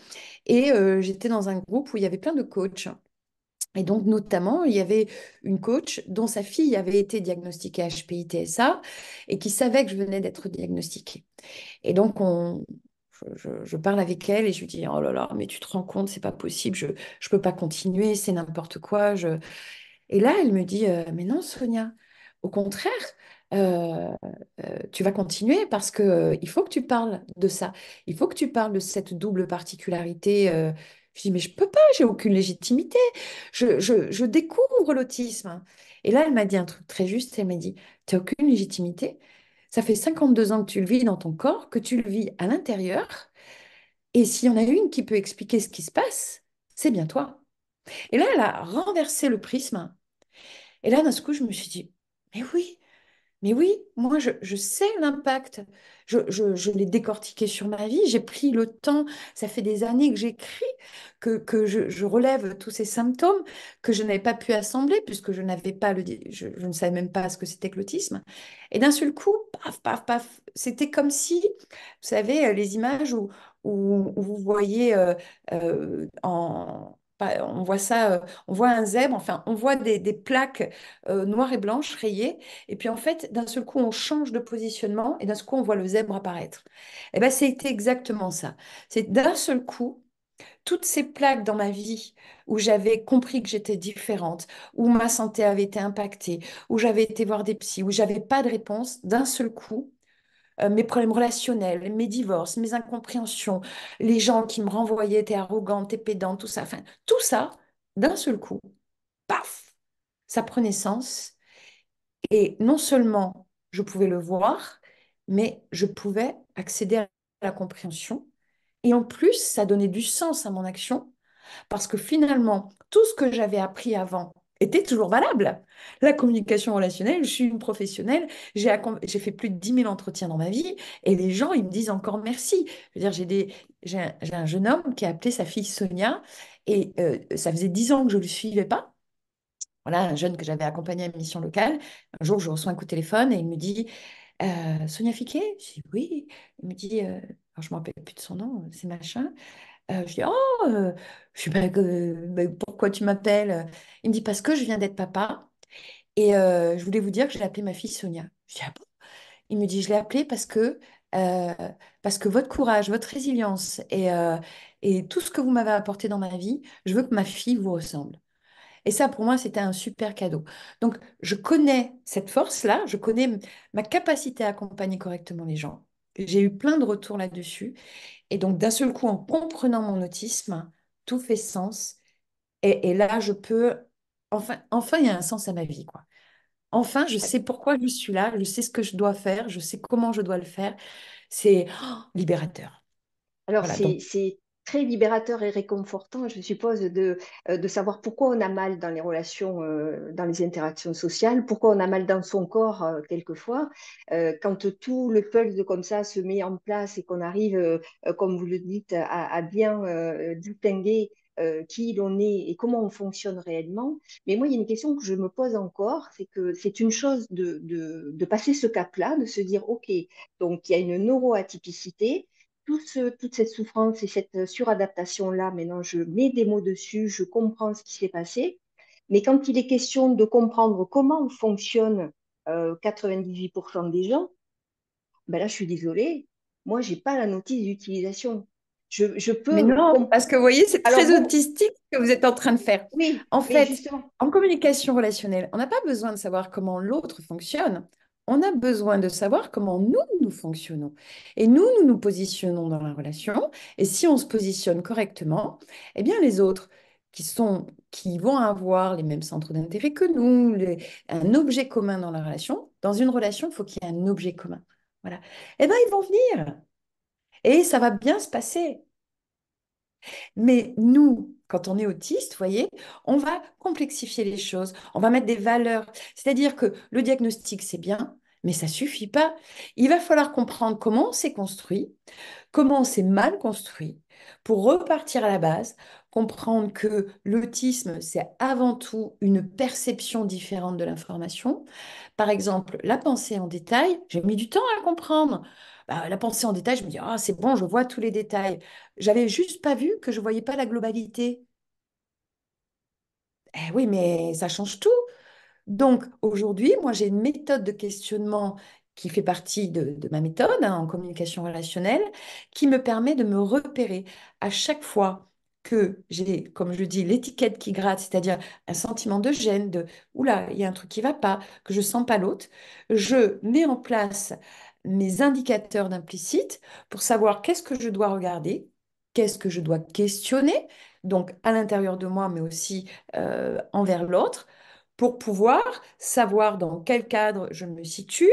Et j'étais dans un groupe où il y avait plein de coachs. Et donc, notamment, il y avait une coach dont sa fille avait été diagnostiquée hpi et qui savait que je venais d'être diagnostiquée. Et donc, on, je, parle avec elle et je lui dis Oh là là, mais tu te rends compte, c'est pas possible, je ne peux pas continuer, c'est n'importe quoi. Et là, elle me dit euh, Mais non, Sonia, au contraire, euh, euh, tu vas continuer parce que il faut que tu parles de ça. Il faut que tu parles de cette double particularité. Je dis, mais je peux pas, j'ai aucune légitimité. Je, je découvre l'autisme. Et là, elle m'a dit un truc très juste. Elle m'a dit, tu n'as aucune légitimité, ça fait 52 ans que tu le vis dans ton corps, que tu le vis à l'intérieur. Et s'il y en a une qui peut expliquer ce qui se passe, c'est bien toi. Et là, elle a renversé le prisme. Et là, d'un coup, je me suis dit, mais oui, mais oui, moi, je, sais l'impact. Je, l'ai décortiqué sur ma vie. J'ai pris le temps. Ça fait des années que j'écris, que, que je, relève tous ces symptômes que je n'avais pas pu assembler puisque je n'avais pas le, je, ne savais même pas ce que c'était que l'autisme. Et d'un seul coup, paf, paf, paf. C'était comme si, vous savez, euh, les images où, où, vous voyez euh, euh, en on voit ça, euh, on voit un zèbre, enfin, on voit des, plaques euh, noires et blanches rayées, et puis en fait, d'un seul coup, on change de positionnement, et d'un seul coup, on voit le zèbre apparaître. Et eh bien, c'était exactement ça. C'est d'un seul coup, toutes ces plaques dans ma vie où j'avais compris que j'étais différente, où ma santé avait été impactée, où j'avais été voir des psys, où j'avais pas de réponse, d'un seul coup, euh, mes problèmes relationnels, mes divorces, mes incompréhensions, les gens qui me renvoyaient, t'es arrogante, t'es pédante, tout ça. tout ça, d'un seul coup, paf, ça prenait sens. Et non seulement je pouvais le voir, mais je pouvais accéder à la compréhension. Et en plus, ça donnait du sens à mon action, parce que finalement, tout ce que j'avais appris avant, était toujours valable. La communication relationnelle, je suis une professionnelle, j'ai fait plus de 10 000 entretiens dans ma vie et les gens, ils me disent encore merci. Je veux dire, j'ai des... un, un, jeune homme qui a appelé sa fille Sonia et euh, ça faisait 10 ans que je ne le suivais pas. Voilà, un jeune que j'avais accompagné à une mission locale. Un jour, je reçois un coup de téléphone et il me dit euh, Sonia Fiquet Je dis oui. Il me dit, euh, je ne me rappelle plus de son nom, c'est machin. Euh, je dis, oh, euh, je suis pas, euh, bah, pourquoi tu m'appelles? Il me dit, parce que je viens d'être papa. Et je voulais vous dire que j'ai appelé ma fille Sonia. Je dis, ah bon? Il me dit, je l'ai appelée parce que, parce que votre courage, votre résilience et, et tout ce que vous m'avez apporté dans ma vie, je veux que ma fille vous ressemble. Et ça, pour moi, c'était un super cadeau. Donc, je connais cette force-là, je connais ma capacité à accompagner correctement les gens. J'ai eu plein de retours là-dessus. Et donc, d'un seul coup, en comprenant mon autisme, tout fait sens. Et, là, je peux. Enfin, enfin, il y a un sens à ma vie, quoi. Enfin, je sais pourquoi je suis là, je sais ce que je dois faire, je sais comment je dois le faire. C'est oh, libérateur. Alors, c'est très libérateur et réconfortant, je suppose, de, euh, de savoir pourquoi on a mal dans les relations, euh, dans les interactions sociales, pourquoi on a mal dans son corps euh, quelquefois. Quand tout le puzzle comme ça se met en place et qu'on arrive, comme vous le dites, à, bien distinguer qui l'on est et comment on fonctionne réellement. Mais moi, il y a une question que je me pose encore, c'est que c'est une chose de, de, de passer ce cap-là, de se dire, OK, donc il y a une neuroatypicité, euh, toute cette souffrance et cette euh, suradaptation-là, maintenant, je mets des mots dessus, je comprends ce qui s'est passé. Mais quand il est question de comprendre comment fonctionne 98% euh, des gens, ben là, je suis désolée, moi, je n'ai pas la notice d'utilisation. Je, peux. Mais non, parce que vous voyez, c'est très autistique ce que vous êtes en train de faire. Oui. En fait, en communication relationnelle, on n'a pas besoin de savoir comment l'autre fonctionne on a besoin de savoir comment nous, nous fonctionnons. Et nous, nous nous positionnons dans la relation. Et si on se positionne correctement, eh bien, les autres qui, sont, qui vont avoir les mêmes centres d'intérêt que nous, les, un objet commun dans la relation, dans une relation, il faut qu'il y ait un objet commun. Voilà. Eh bien, ils vont venir. Et ça va bien se passer. Mais nous, quand on est autiste, vous voyez, on va complexifier les choses, on va mettre des valeurs. C'est-à-dire que le diagnostic, c'est bien, mais ça suffit pas. Il va falloir comprendre comment on s'est construit, comment on s'est mal construit, pour repartir à la base, comprendre que l'autisme, c'est avant tout une perception différente de l'information. Par exemple, la pensée en détail, j'ai mis du temps à comprendre. Bah, la pensée en détail, je me dis, «Ah, c'est bon, je vois tous les détails. J'avais juste pas vu que je voyais pas la globalité. Eh oui, mais ça change tout. Donc aujourd'hui, moi, j'ai une méthode de questionnement qui fait partie de, ma méthode hein, en communication relationnelle, qui me permet de me repérer à chaque fois que j'ai, comme je dis, l'étiquette qui gratte, c'est-à-dire un sentiment de gêne, de oula, il y a un truc qui va pas, que je sens pas l'autre, je mets en place mes indicateurs d'implicite pour savoir qu'est-ce que je dois regarder, qu'est-ce que je dois questionner, donc à l'intérieur de moi, mais aussi euh, envers l'autre, pour pouvoir savoir dans quel cadre je me situe,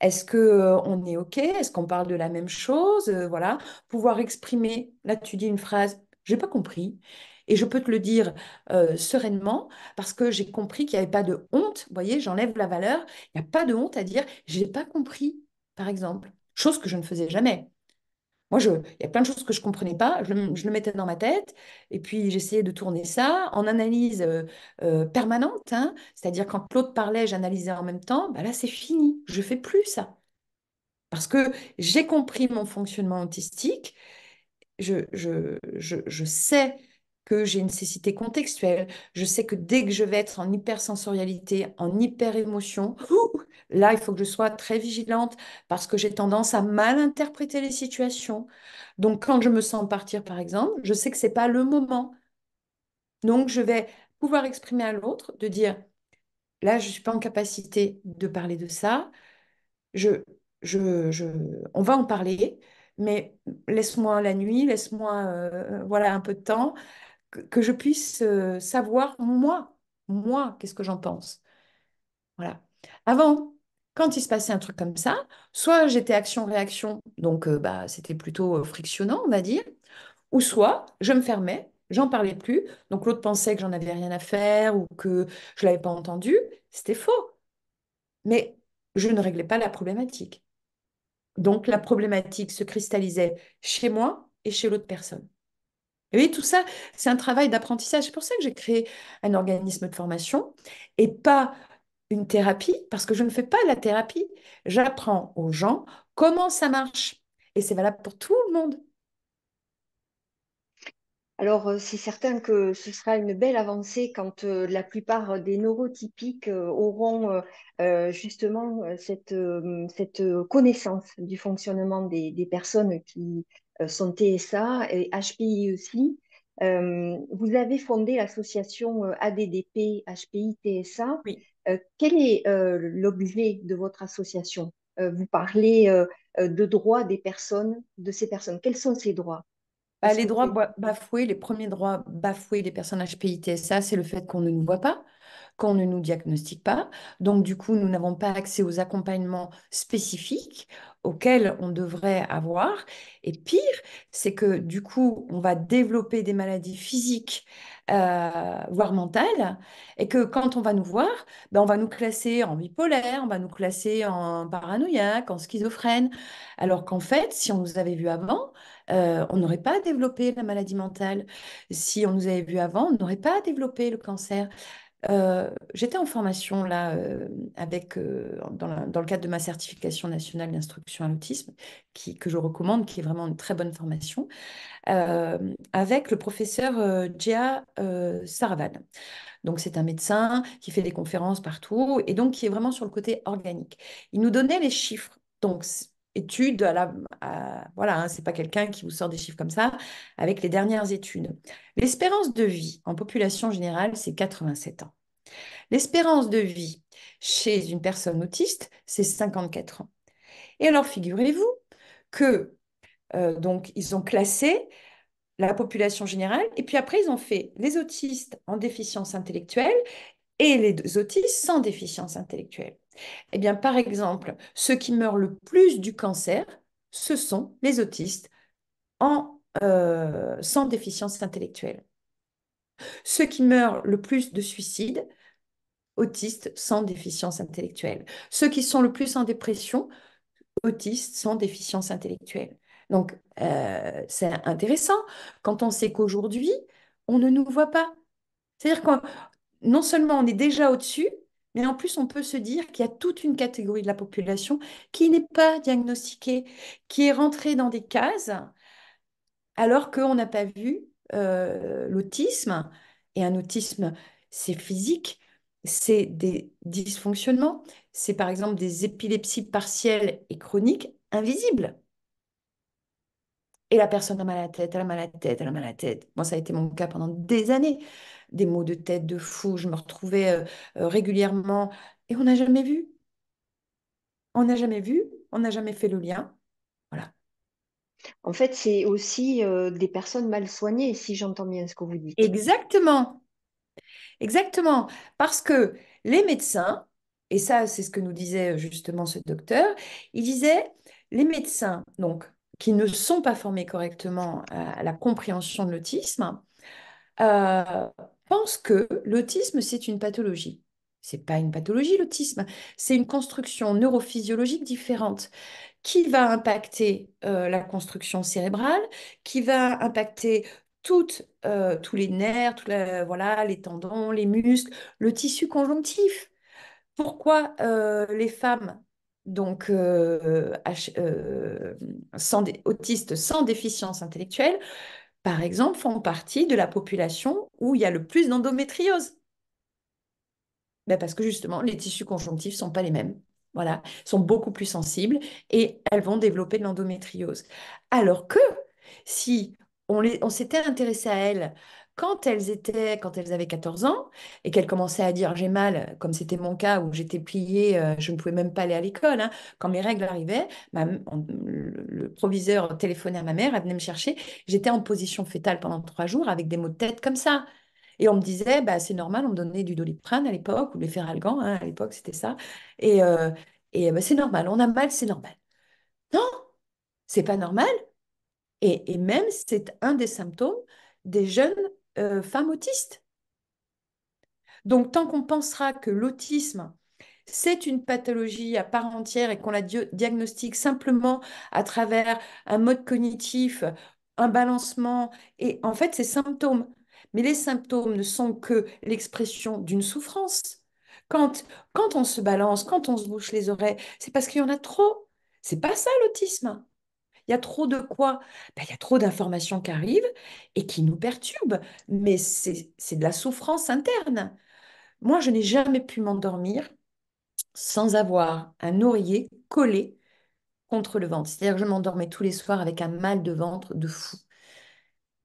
est-ce que euh, on est OK, est-ce qu'on parle de la même chose, euh, voilà, pouvoir exprimer, là tu dis une phrase, j'ai pas compris. Et je peux te le dire sereinement parce que j'ai compris qu'il n'y avait pas de honte. Vous voyez, j'enlève la valeur. Il n'y a pas de honte à dire j'ai pas compris par exemple. Chose que je ne faisais jamais. Moi, il y a plein de choses que je ne comprenais pas, je, le mettais dans ma tête, et puis j'essayais de tourner ça en analyse euh, euh, permanente, hein. c'est-à-dire quand l'autre parlait, j'analysais en même temps, bah là c'est fini, je fais plus ça. Parce que j'ai compris mon fonctionnement autistique, je sais que j'ai une nécessité contextuelle. Je sais que dès que je vais être en hypersensorialité, en hyperémotion là, il faut que je sois très vigilante parce que j'ai tendance à mal interpréter les situations. Donc, quand je me sens partir, par exemple, je sais que ce n'est pas le moment. Donc, je vais pouvoir exprimer à l'autre de dire, là, je ne suis pas en capacité de parler de ça. Je, je, on va en parler mais laisse-moi la nuit, laisse-moi euh, voilà un peu de temps que, je puisse euh, savoir moi, moi, qu'est-ce que j'en pense. Voilà. Avant, quand il se passait un truc comme ça, soit j'étais action-réaction, donc euh, bah, c'était plutôt euh, frictionnant, on va dire, ou soit je me fermais, j'en parlais plus, donc l'autre pensait que j'en avais rien à faire ou que je l'avais pas entendu, c'était faux. Mais je ne réglais pas la problématique. Donc la problématique se cristallisait chez moi et chez l'autre personne. Et oui, tout ça, c'est un travail d'apprentissage. C'est pour ça que j'ai créé un organisme de formation et pas une thérapie, parce que je ne fais pas la thérapie. J'apprends aux gens comment ça marche. Et c'est valable pour tout le monde. Alors, euh, c'est certain que ce sera une belle avancée quand euh, la plupart euh, des neurotypiques auront justement cette, cette, connaissance du fonctionnement des personnes qui, euh, son TSA et HPI aussi. Euh, vous avez fondé l'association euh, ADDP HPI TSA. quel est l'objet de votre association Vous parlez de droits des personnes, de ces personnes. Quels sont ces droits bah, les droits bafoués, les premiers droits bafoués des personnes HPI TSA, c'est le fait qu'on ne nous voit pas, qu'on ne nous diagnostique pas. Donc, du coup, nous n'avons pas accès aux accompagnements spécifiques auxquels on devrait avoir. Et pire, c'est que du coup, on va développer des maladies physiques, euh, voire mentales, et que quand on va nous voir, ben, on va nous classer en bipolaire, on va nous classer en paranoïaque, en schizophrène, alors qu'en fait, si on nous avait vu avant, euh, on n'aurait pas développé la maladie mentale. Si on nous avait vu avant, on n'aurait pas développé le cancer. Euh, j'étais en formation là euh, avec dans, le cadre de ma certification nationale d'instruction à l'autisme, que je recommande, qui est vraiment une très bonne formation, avec le professeur Gia Saravan. Donc c'est un médecin qui fait des conférences partout et donc qui est vraiment sur le côté organique. Il nous donnait les chiffres. Donc études, à voilà, hein, c'est pas quelqu'un qui vous sort des chiffres comme ça, avec les dernières études. L'espérance de vie en population générale, c'est 87 ans. L'espérance de vie chez une personne autiste, c'est 54 ans. Et alors, figurez-vous que euh, donc ils ont classé la population générale, et puis après, ils ont fait les autistes en déficience intellectuelle et les autistes sans déficience intellectuelle. Eh bien, par exemple, ceux qui meurent le plus du cancer, ce sont les autistes euh, sans déficience intellectuelle. Ceux qui meurent le plus de suicides, autistes sans déficience intellectuelle. Ceux qui sont le plus en dépression, autistes sans déficience intellectuelle. Donc, euh, c'est intéressant quand on sait qu'aujourd'hui, on ne nous voit pas. C'est-à-dire que non seulement on est déjà au-dessus, mais en plus, on peut se dire qu'il y a toute une catégorie de la population qui n'est pas diagnostiquée, qui est rentrée dans des cases, alors qu'on n'a pas vu euh, l'autisme. Et un autisme, c'est physique, c'est des dysfonctionnements, c'est par exemple des épilepsies partielles et chroniques invisibles. Et la personne a mal à la tête, elle a mal à la tête, elle a mal à la tête. Moi, ça a été mon cas pendant des années. Des maux de tête de fou, je me retrouvais euh, euh, régulièrement et on n'a jamais vu. On n'a jamais vu, on n'a jamais fait le lien. Voilà. En fait, c'est aussi euh, des personnes mal soignées, si j'entends bien ce que vous dites. Exactement. Exactement. Parce que les médecins, et ça, c'est ce que nous disait justement ce docteur, il disait, les médecins, donc qui ne sont pas formés correctement à la compréhension de l'autisme euh, pensent que l'autisme, c'est une pathologie. C'est pas une pathologie, l'autisme. C'est une construction neurophysiologique différente qui va impacter euh, la construction cérébrale, qui va impacter toutes, euh, tous les nerfs, voilà, les tendons, les muscles, le tissu conjonctif. Pourquoi les femmes donc euh, euh, autistes sans déficience intellectuelle, par exemple, font partie de la population où il y a le plus d'endométriose. Ben, parce que justement, les tissus conjonctifs ne sont pas les mêmes. Voilà, sont beaucoup plus sensibles et elles vont développer de l'endométriose. Alors que si on s'était intéressé à elles quand elles étaient, quand elles avaient 14 ans et qu'elles commençaient à dire j'ai mal, comme c'était mon cas où j'étais pliée, euh, je ne pouvais même pas aller à l'école. Hein. Quand mes règles arrivaient, le, proviseur téléphonait à ma mère, elle venait me chercher. J'étais en position fétale pendant trois jours avec des maux de tête comme ça. Et on me disait, bah, c'est normal, on me donnait du doliprane à l'époque, ou des feralgans, hein, à l'époque c'était ça. Et, euh, et bah, c'est normal, on a mal, c'est normal. Non, c'est pas normal. Et, et même, c'est un des symptômes des jeunes euh, femme autiste. Donc tant qu'on pensera que l'autisme, c'est une pathologie à part entière et qu'on la diagnostique simplement à travers un mode cognitif, un balancement, et en fait c'est symptômes. Mais les symptômes ne sont que l'expression d'une souffrance. Quand, quand on se balance, quand on se bouche les oreilles, c'est parce qu'il y en a trop. C'est pas ça l'autisme. Il y a trop de quoi ben, Il y a trop d'informations qui arrivent et qui nous perturbent. Mais c'est de la souffrance interne. Moi, je n'ai jamais pu m'endormir sans avoir un oreiller collé contre le ventre. C'est-à-dire que je m'endormais tous les soirs avec un mal de ventre de fou.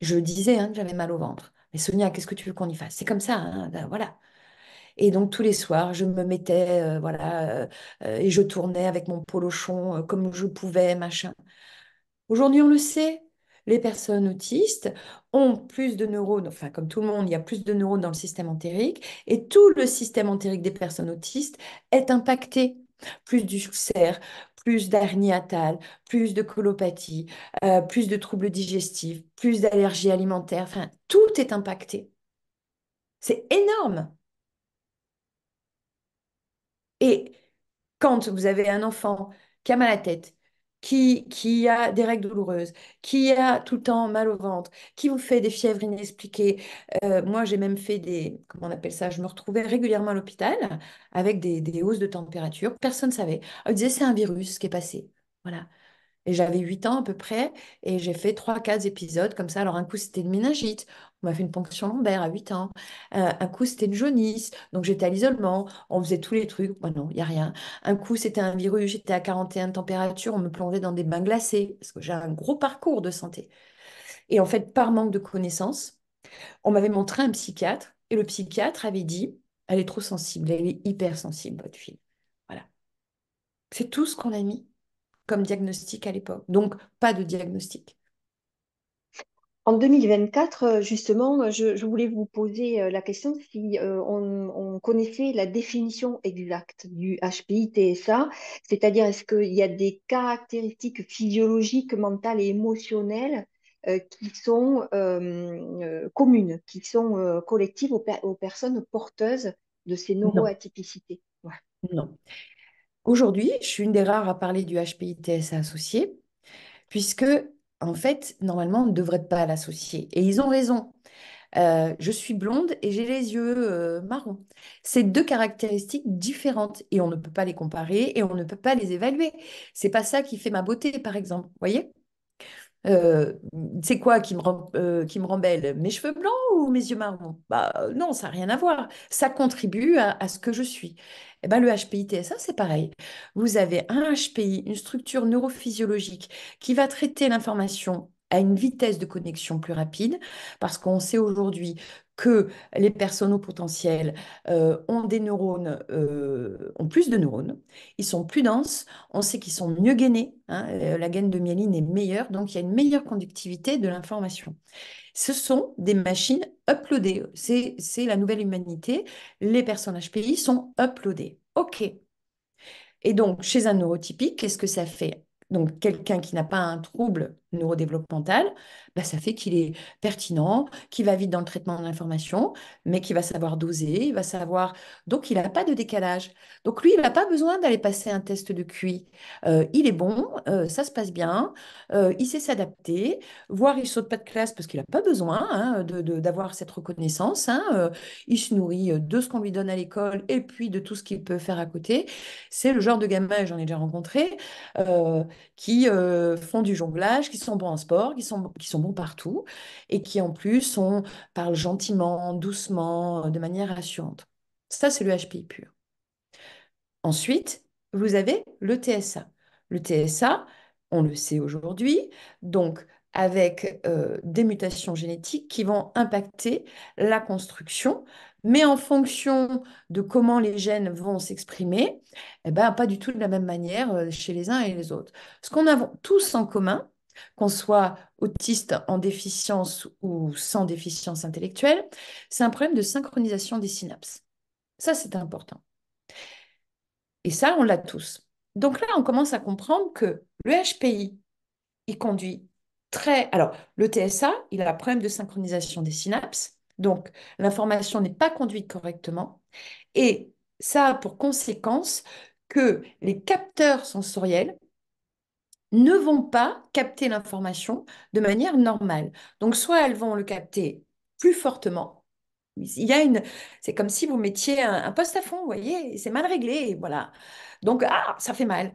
Je disais que hein, j'avais mal au ventre. Mais Sonia, qu'est-ce que tu veux qu'on y fasse C'est comme ça, hein, ben, voilà. Et donc tous les soirs, je me mettais, euh, voilà, euh, euh, et je tournais avec mon polochon comme je pouvais, machin. Aujourd'hui, on le sait, les personnes autistes ont plus de neurones, enfin comme tout le monde, il y a plus de neurones dans le système entérique, et tout le système entérique des personnes autistes est impacté. Plus du d'ulcères, plus d'hernie plus de colopathie, euh, plus de troubles digestifs, plus d'allergies alimentaires, enfin tout est impacté. C'est énorme. Et quand vous avez un enfant qui a mal à la tête, qui, a des règles douloureuses, qui a tout le temps mal au ventre, qui vous fait des fièvres inexpliquées. Euh, moi, j'ai même fait des, comment on appelle ça, je me retrouvais régulièrement à l'hôpital avec des, hausses de température. Personne ne savait. On disait, c'est un virus qui est passé. Voilà. Et j'avais 8 ans à peu près, et j'ai fait 3-4 épisodes comme ça. Alors, un coup, c'était une méningite, on m'a fait une ponction lombaire à 8 ans. Euh, un coup, c'était une jaunisse, donc j'étais à l'isolement. On faisait tous les trucs. Bah non, il n'y a rien. Un coup, c'était un virus, j'étais à 41 de température. On me plongeait dans des bains glacés parce que j'ai un gros parcours de santé. Et en fait, par manque de connaissances, on m'avait montré un psychiatre et le psychiatre avait dit elle est trop sensible, elle est hyper sensible, votre fille. Voilà. C'est tout ce qu'on a mis comme diagnostic à l'époque. Donc, pas de diagnostic. En 2024, euh, justement, euh, je, voulais vous poser euh, la question si on, connaissait la définition exacte du HPI-TSA, c'est-à-dire est-ce qu'il y a des caractéristiques physiologiques, mentales et émotionnelles qui sont communes, qui sont collectives aux, personnes porteuses de ces neuroatypicités non. Aujourd'hui, je suis une des rares à parler du HPI-TSA associé, puisque en fait, normalement, on ne devrait pas l'associer. Et ils ont raison. Euh, je suis blonde et j'ai les yeux euh, marrons. C'est deux caractéristiques différentes et on ne peut pas les comparer et on ne peut pas les évaluer. C'est pas ça qui fait ma beauté, par exemple. Vous Voyez c'est euh, quoi qui me, rend, euh, qui belle Mes cheveux blancs ou mes yeux marrons bah, euh, Non, ça n'a rien à voir. Ça contribue à, ce que je suis. Et eh ben, le HPI-TSA, c'est pareil. Vous avez un HPI, une structure neurophysiologique qui va traiter l'information à une vitesse de connexion plus rapide, parce qu'on sait aujourd'hui que les personnes au potentiel euh, ont des neurones, euh, ont plus de neurones, ils sont plus denses, on sait qu'ils sont mieux gainés, hein, euh, la gaine de myéline est meilleure, donc il y a une meilleure conductivité de l'information. Ce sont des machines uploadées, c'est la nouvelle humanité, les personnes HPI sont uploadées. OK. Et donc, chez un neurotypique, qu'est-ce que ça fait Donc, quelqu'un qui n'a pas un trouble neurodéveloppemental, bah, ça fait qu'il est pertinent, qu'il va vite dans le traitement de l'information, mais qu'il va savoir doser, il va savoir. Donc, il n'a pas de décalage. Donc, lui, il n'a pas besoin d'aller passer un test de QI. Euh, il est bon, euh, ça se passe bien, euh, il sait s'adapter, voire il saute pas de classe parce qu'il n'a pas besoin hein, d'avoir cette reconnaissance. Hein, il se nourrit de ce qu'on lui donne à l'école et puis de tout ce qu'il peut faire à côté. C'est le genre de gamin, j'en ai déjà rencontré, qui font du jonglage, qui sont bons en sport, qui sont, qui sont bons partout, et qui en plus sont parlent gentiment, doucement, euh, de manière rassurante. Ça, c'est le HPI pur. Ensuite, vous avez le TSA. Le TSA, on le sait aujourd'hui, donc avec euh, des mutations génétiques qui vont impacter la construction, mais en fonction de comment les gènes vont s'exprimer, eh ben, pas du tout de la même manière euh, chez les uns et les autres. Ce qu'on a tous en commun, qu'on soit autiste en déficience ou sans déficience intellectuelle, c'est un problème de synchronisation des synapses. Ça, c'est important. Et ça, on l'a tous. Donc là, on commence à comprendre que le HPI, il conduit très... Alors, le TSA, il a un problème de synchronisation des synapses. Donc, l'information n'est pas conduite correctement. Et ça a pour conséquence que les capteurs sensoriels ne vont pas capter l'information de manière normale. Donc, soit elles vont le capter plus fortement. Il y a une, c'est comme si vous mettiez un, poste à fond, vous voyez, c'est mal réglé, voilà. Donc, ah, ça fait mal.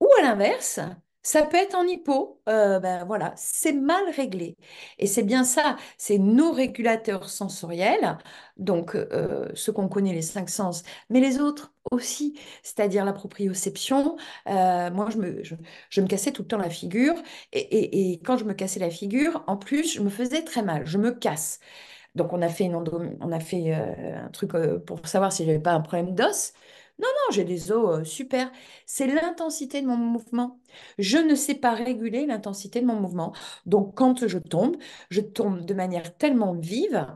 Ou à l'inverse, ça peut être en hypo, euh, ben voilà, c'est mal réglé. Et c'est bien ça, c'est nos régulateurs sensoriels, donc euh, ce qu'on connaît les cinq sens, mais les autres aussi, c'est-à-dire la proprioception. Euh, moi, je me, cassais tout le temps la figure, et, quand je me cassais la figure, en plus, je me faisais très mal, je me casse. Donc on a fait, on a fait euh, un truc pour savoir si j'avais pas un problème d'os. Non, non, j'ai des os super. C'est l'intensité de mon mouvement. Je ne sais pas réguler l'intensité de mon mouvement. Donc, quand je tombe, je tombe de manière tellement vive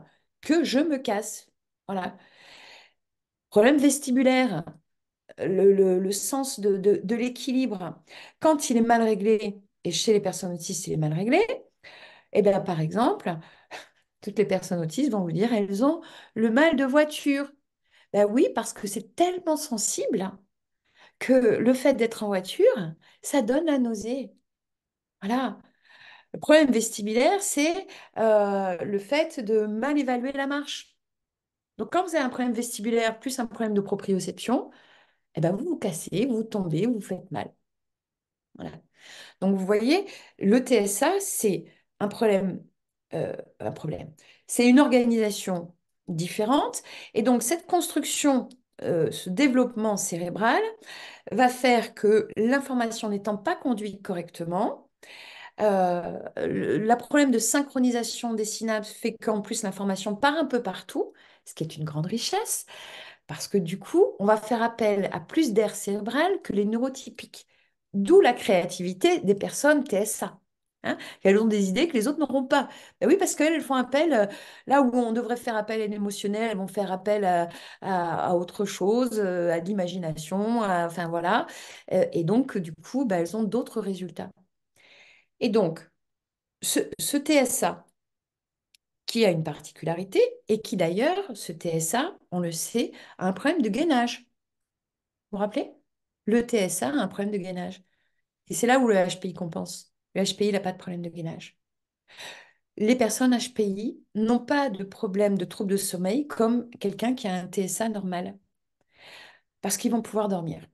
que je me casse. Voilà. Problème vestibulaire, le, sens de, l'équilibre. Quand il est mal réglé, et chez les personnes autistes, il est mal réglé, eh bien, par exemple, toutes les personnes autistes vont vous dire, elles ont le mal de voiture. Ben oui, parce que c'est tellement sensible que le fait d'être en voiture, ça donne la nausée. Voilà. Le problème vestibulaire, c'est euh, le fait de mal évaluer la marche. Donc, quand vous avez un problème vestibulaire plus un problème de proprioception, eh ben vous vous cassez, vous tombez, vous faites mal. Voilà. Donc, vous voyez, le TSA, c'est un problème, euh, un problème. C'est une organisation différentes. Et donc cette construction, euh, ce développement cérébral va faire que l'information n'étant pas conduite correctement, euh, le problème de synchronisation des synapses fait qu'en plus l'information part un peu partout, ce qui est une grande richesse, parce que du coup, on va faire appel à plus d'air cérébral que les neurotypiques, d'où la créativité des personnes TSA. Hein, qu'elles ont des idées que les autres n'auront pas. Ben oui, parce qu'elles font appel, euh, là où on devrait faire appel à l'émotionnel, elles vont faire appel à, autre chose, euh, à l'imagination, enfin voilà. Euh, et donc, du coup, ben, elles ont d'autres résultats. Et donc, ce, ce, TSA, qui a une particularité, et qui d'ailleurs, ce TSA, on le sait, a un problème de gainage. Vous vous rappelez Le TSA a un problème de gainage. Et c'est là où le HPI compense. Le HPI n'a pas de problème de gainage. Les personnes HPI n'ont pas de problème de troubles de sommeil comme quelqu'un qui a un TSA normal, parce qu'ils vont pouvoir dormir.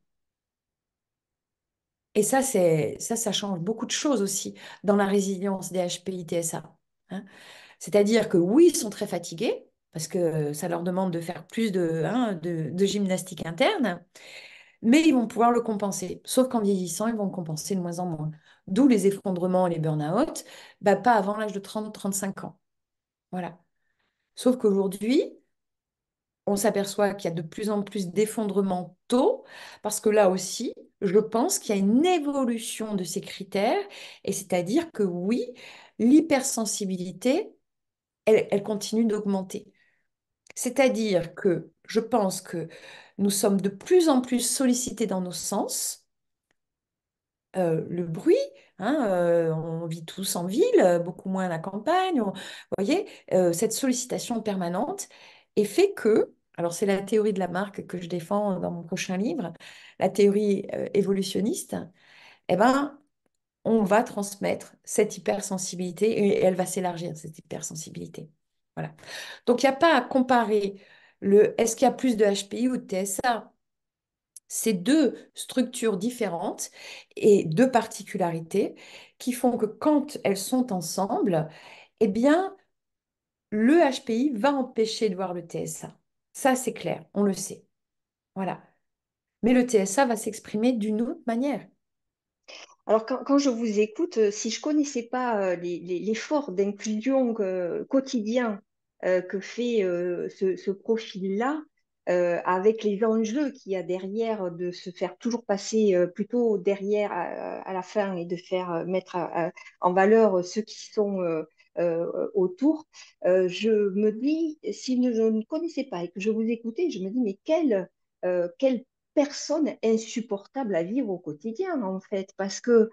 Et ça, ça, ça change beaucoup de choses aussi dans la résilience des HPI TSA. Hein. C'est-à-dire que oui, ils sont très fatigués parce que ça leur demande de faire plus de, hein, de gymnastique interne, mais ils vont pouvoir le compenser. Sauf qu'en vieillissant, ils vont compenser de moins en moins d'où les effondrements et les burn-out, bah, pas avant l'âge de 30-35 ans. Voilà. Sauf qu'aujourd'hui, on s'aperçoit qu'il y a de plus en plus d'effondrements tôt, parce que là aussi, je pense qu'il y a une évolution de ces critères, et c'est-à-dire que oui, l'hypersensibilité, elle, continue d'augmenter. C'est-à-dire que je pense que nous sommes de plus en plus sollicités dans nos sens, euh, le bruit. Hein, euh, on vit tous en ville, euh, beaucoup moins à la campagne. vous voyez, cette sollicitation permanente et fait que, alors c'est la théorie de la marque que je défends dans mon prochain livre, la théorie évolutionniste, eh ben, on va transmettre cette hypersensibilité et elle va s'élargir, cette hypersensibilité. Voilà. Donc, il n'y a pas à comparer le est-ce qu'il y a plus de HPI ou de TSA ces deux structures différentes et deux particularités qui font que quand elles sont ensemble, eh bien, le HPI va empêcher de voir le TSA. Ça, c'est clair, on le sait. Voilà. Mais le TSA va s'exprimer d'une autre manière. Alors quand, je vous écoute, euh, si je ne connaissais pas euh, l'effort d'inclusion quotidien euh, que fait ce profil-là, euh, avec les enjeux qu'il y a derrière euh, de se faire toujours passer euh, plutôt derrière à, la fin et de faire mettre en valeur ceux qui sont autour, je me dis, si je ne connaissais pas et que je vous écoutais, je me dis, mais quelle, quelle personne insupportable à vivre au quotidien, en fait, parce que...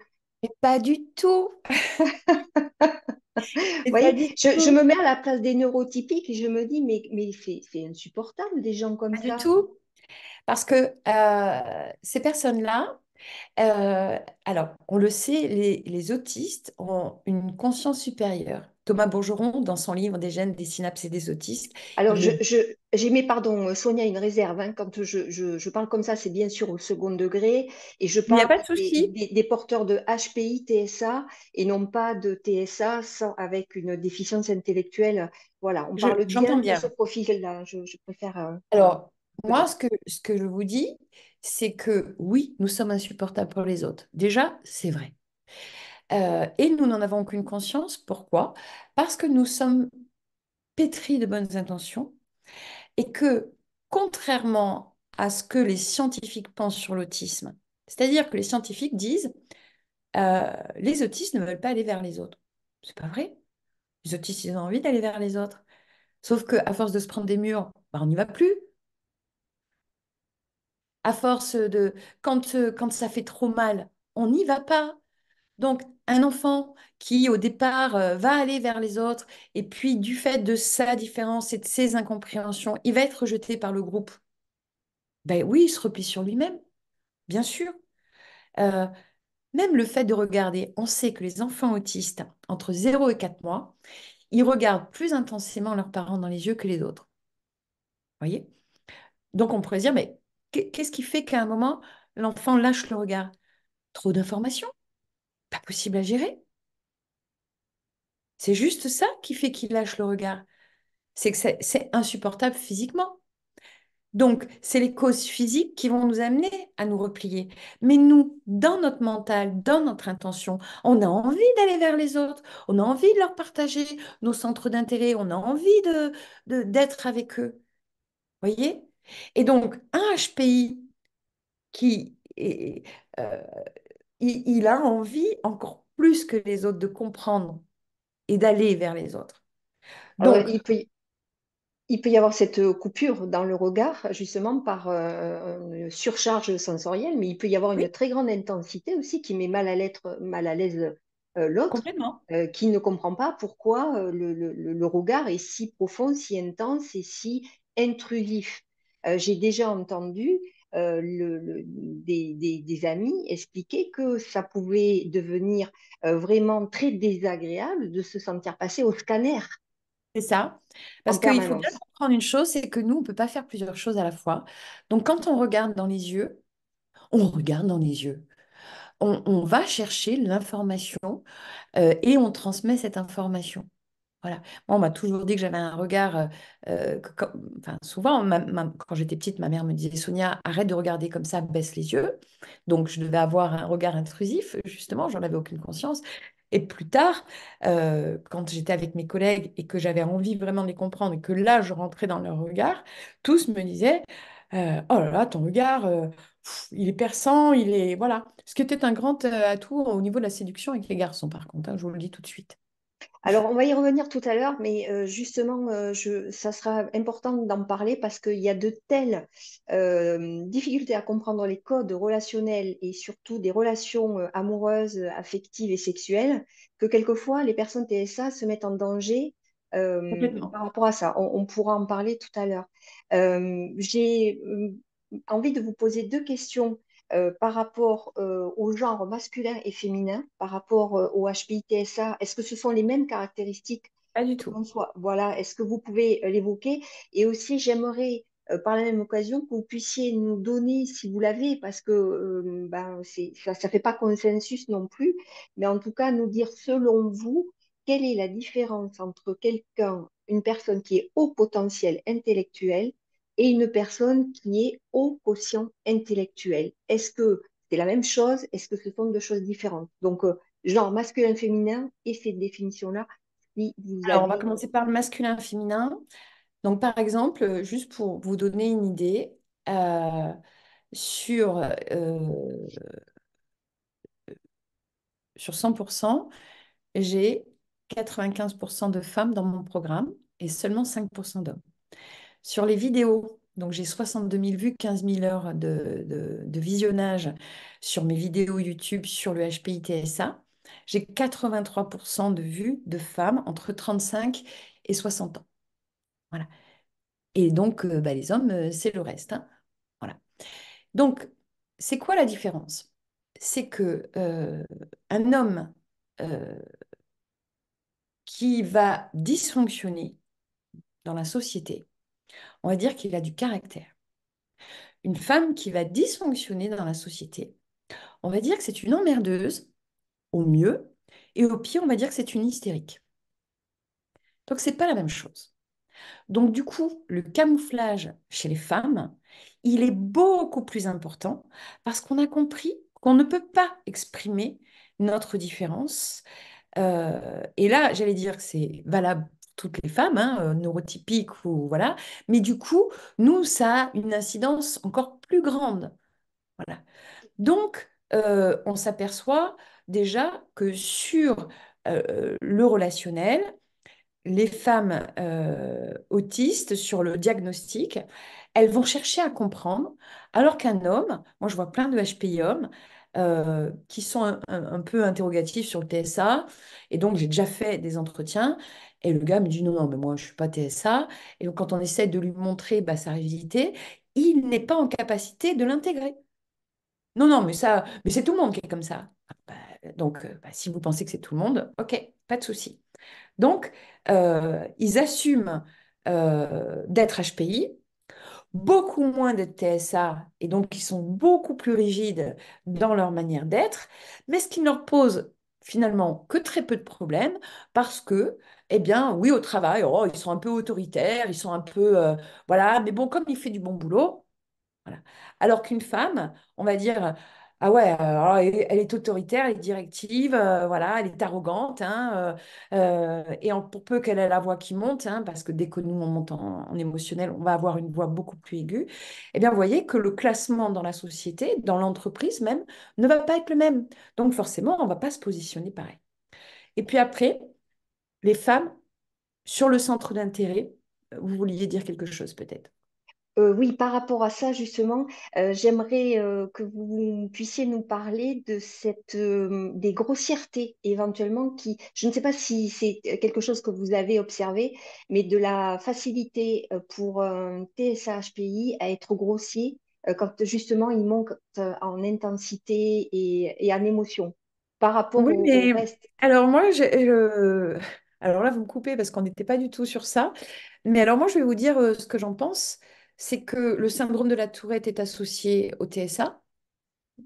pas du tout je, me mets à la place des neurotypiques et je me dis, mais, mais c'est insupportable des gens comme ça. Du tout. Parce que euh, ces personnes-là, euh, alors on le sait, les autistes ont une conscience supérieure. Thomas Bourgeron dans son livre Des gènes, des synapses et des autistes. Alors, j'ai je, mis, pardon, euh, Sonia, une réserve. Hein, quand je, je, parle comme ça, c'est bien sûr au second degré. Et je parle pas de des, des, porteurs de HPI, TSA, et non pas de TSA sans, avec une déficience intellectuelle. Voilà, on parle bien, de ce profil-là. Je, préfère. Euh, Alors, moi, ce que, ce que je vous dis, c'est que oui, nous sommes insupportables pour les autres. Déjà, c'est vrai. Euh, et nous n'en avons aucune conscience. Pourquoi Parce que nous sommes pétris de bonnes intentions et que, contrairement à ce que les scientifiques pensent sur l'autisme, c'est-à-dire que les scientifiques disent euh, les autistes ne veulent pas aller vers les autres. C'est pas vrai. Les autistes, ils ont envie d'aller vers les autres. Sauf que à force de se prendre des murs, bah, on n'y va plus. À force de quand, euh, quand ça fait trop mal, on n'y va pas. Donc un enfant qui, au départ, euh, va aller vers les autres, et puis du fait de sa différence et de ses incompréhensions, il va être rejeté par le groupe. Ben oui, il se replie sur lui-même, bien sûr. Euh, même le fait de regarder, on sait que les enfants autistes, entre 0 et 4 mois, ils regardent plus intensément leurs parents dans les yeux que les autres. voyez Donc on pourrait se dire, mais qu'est-ce qui fait qu'à un moment, l'enfant lâche le regard Trop d'informations pas possible à gérer. C'est juste ça qui fait qu'il lâche le regard. C'est que c'est insupportable physiquement. Donc, c'est les causes physiques qui vont nous amener à nous replier. Mais nous, dans notre mental, dans notre intention, on a envie d'aller vers les autres, on a envie de leur partager nos centres d'intérêt, on a envie d'être de, d'être avec eux. Voyez Et donc, un HPI qui est, euh, il, a envie encore plus que les autres de comprendre et d'aller vers les autres. Ah il, peut y... avoir cette coupure dans le regard, justement, par euh, une surcharge sensorielle, mais il peut y avoir une très grande intensité aussi qui met mal à l'aise euh, l'autre, euh, qui ne comprend pas pourquoi le, regard est si profond, si intense et si intrusif. J'ai déjà entendu euh, des, amis expliquaient que ça pouvait devenir euh, vraiment très désagréable de se sentir passer au scanner. C'est ça. Parce qu'il faut bien comprendre une chose, c'est que nous, on ne peut pas faire plusieurs choses à la fois. Donc, quand on regarde dans les yeux, on regarde dans les yeux. On, va chercher l'information euh, et on transmet cette information. Voilà. Moi, on m'a toujours dit que j'avais un regard. Euh, euh, souvent, quand j'étais petite, ma mère me disait Sonia, arrête de regarder comme ça, baisse les yeux. Donc, je devais avoir un regard intrusif, justement, j'en avais aucune conscience. Et plus tard, euh, quand j'étais avec mes collègues et que j'avais envie vraiment de les comprendre, et que là, je rentrais dans leur regard, tous me disaient Oh là là, ton regard, il est perçant, il est. Voilà. Ce qui était un grand atout au niveau de la séduction avec les garçons, par contre, hein, je vous le dis tout de suite. Alors, on va y revenir tout à l'heure, mais euh, justement, euh, je, ça sera important d'en parler parce qu'il y a de telles euh, difficultés à comprendre les codes relationnels et surtout des relations amoureuses, affectives et sexuelles que quelquefois les personnes TSA se mettent en danger par rapport à ça. on, pourra en parler tout à l'heure. J'ai envie de vous poser deux questions euh, par rapport euh, au genre masculin et féminin, par rapport euh, au hpi Est-ce que ce sont les mêmes caractéristiques Pas du tout. voilà, est-ce que vous pouvez l'évoquer Et aussi, j'aimerais par la même occasion que vous puissiez nous donner, si vous l'avez, parce que ben, ça ne fait pas consensus non plus, mais en tout cas, nous dire selon vous, quelle est la différence entre quelqu'un, une personne qui est au potentiel intellectuel et une personne qui est au quotient intellectuel. Est-ce que c'est la même chose Est-ce que ce sont deux choses différentes Donc, euh, genre masculin, féminin et cette définition là Alors, on va commencer par le masculin, féminin. Donc, par exemple, juste pour vous donner une idée, euh, sur, euh, sur 100%, j'ai 95% de femmes dans mon programme et seulement 5% d'hommes. Sur les vidéos, donc j'ai 62 000 vues, 15 000 heures de, visionnage sur mes vidéos YouTube sur le HPI TSA. J'ai 83% de vues de femmes entre 35 et 60 ans. Voilà. Et donc, euh, bah, les hommes, euh, c'est le reste. Hein. Voilà. Donc, c'est quoi la différence C'est que euh, un homme qui va dysfonctionner dans la société, on va dire qu'il a du caractère. Une femme qui va dysfonctionner dans la société, on va dire que c'est une emmerdeuse, au mieux, et au pire, on va dire que c'est une hystérique. Donc, ce n'est pas la même chose. Donc, du coup, le camouflage chez les femmes, il est beaucoup plus important parce qu'on a compris qu'on ne peut pas exprimer notre différence. Euh, et là, j'allais dire que c'est valable toutes les femmes, hein, euh, neurotypiques ou voilà. Mais du coup, nous, ça a une incidence encore plus grande. Voilà. Donc, euh, on s'aperçoit déjà que sur euh, le relationnel, les femmes autistes, sur le diagnostic, elles vont chercher à comprendre, alors qu'un homme, moi je vois plein de HPI hommes, qui sont un, peu interrogatifs sur le TSA. Et donc, j'ai déjà fait des entretiens. Et le gars me dit non, non, mais moi, je ne suis pas TSA. Et donc, quand on essaie de lui montrer bah, sa rigidité, il n'est pas en capacité de l'intégrer. Non, non, mais ça, mais c'est tout le monde qui est comme ça. Ah, bah, donc, euh, bah, si vous pensez que c'est tout le monde, ok, pas de souci. Donc, euh, ils assument euh, d'être HPI, beaucoup moins de TSA, et donc ils sont beaucoup plus rigides dans leur manière d'être, mais ce qui leur pose finalement que très peu de problèmes parce que, eh bien, oui, au travail, oh, ils sont un peu autoritaires, ils sont un peu, euh, voilà, mais bon, comme il fait du bon boulot, voilà. Alors qu'une femme, on va dire, ah ouais, euh, elle, est autoritaire, elle est directive, euh, voilà, elle est arrogante. Hein, euh, et pour peu qu'elle ait la voix qui monte, hein, parce que dès que nous on monte en, en, émotionnel, on va avoir une voix beaucoup plus aiguë. Eh bien, vous voyez que le classement dans la société, dans l'entreprise même, ne va pas être le même. Donc forcément, on ne va pas se positionner pareil. Et puis après, les femmes sur le centre d'intérêt, vous vouliez dire quelque chose peut-être. Euh, oui, par rapport à ça, justement, euh, j'aimerais euh, que vous puissiez nous parler de cette, des grossièretés éventuellement qui, je ne sais pas si c'est quelque chose que vous avez observé, mais de la facilité pour un TSHPI à être grossier quand justement il manque en intensité et, en émotion par rapport oui, au, reste. Alors moi, je, alors là, vous me coupez parce qu'on n'était pas du tout sur ça. Mais alors moi, je vais vous dire ce que j'en pense c'est que le syndrome de la tourette est associé au TSA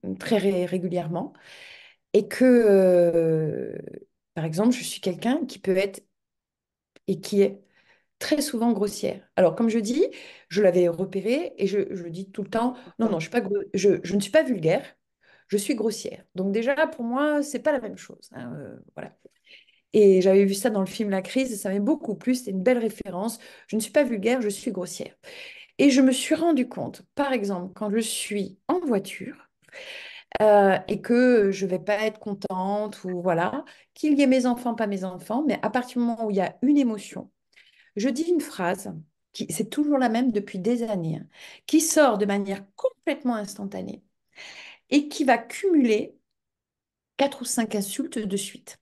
mm, très régulièrement et que, euh, par exemple, je suis quelqu'un qui peut être et qui est très souvent grossière. Alors, comme je dis, je l'avais repéré et je, je, dis tout le temps, non, non, je, ne suis pas vulgaire, je suis grossière. Donc déjà, pour moi, c'est pas la même chose. Hein, euh, voilà. Et j'avais vu ça dans le film La crise, ça m'est beaucoup plus, c'est une belle référence. Je ne suis pas vulgaire, je suis grossière. Et je me suis rendu compte, par exemple, quand je suis en voiture euh, et que je ne vais pas être contente ou voilà, qu'il y ait mes enfants, pas mes enfants, mais à partir du moment où il y a une émotion, je dis une phrase qui c'est toujours la même depuis des années, hein, qui sort de manière complètement instantanée et qui va cumuler quatre ou cinq insultes de suite.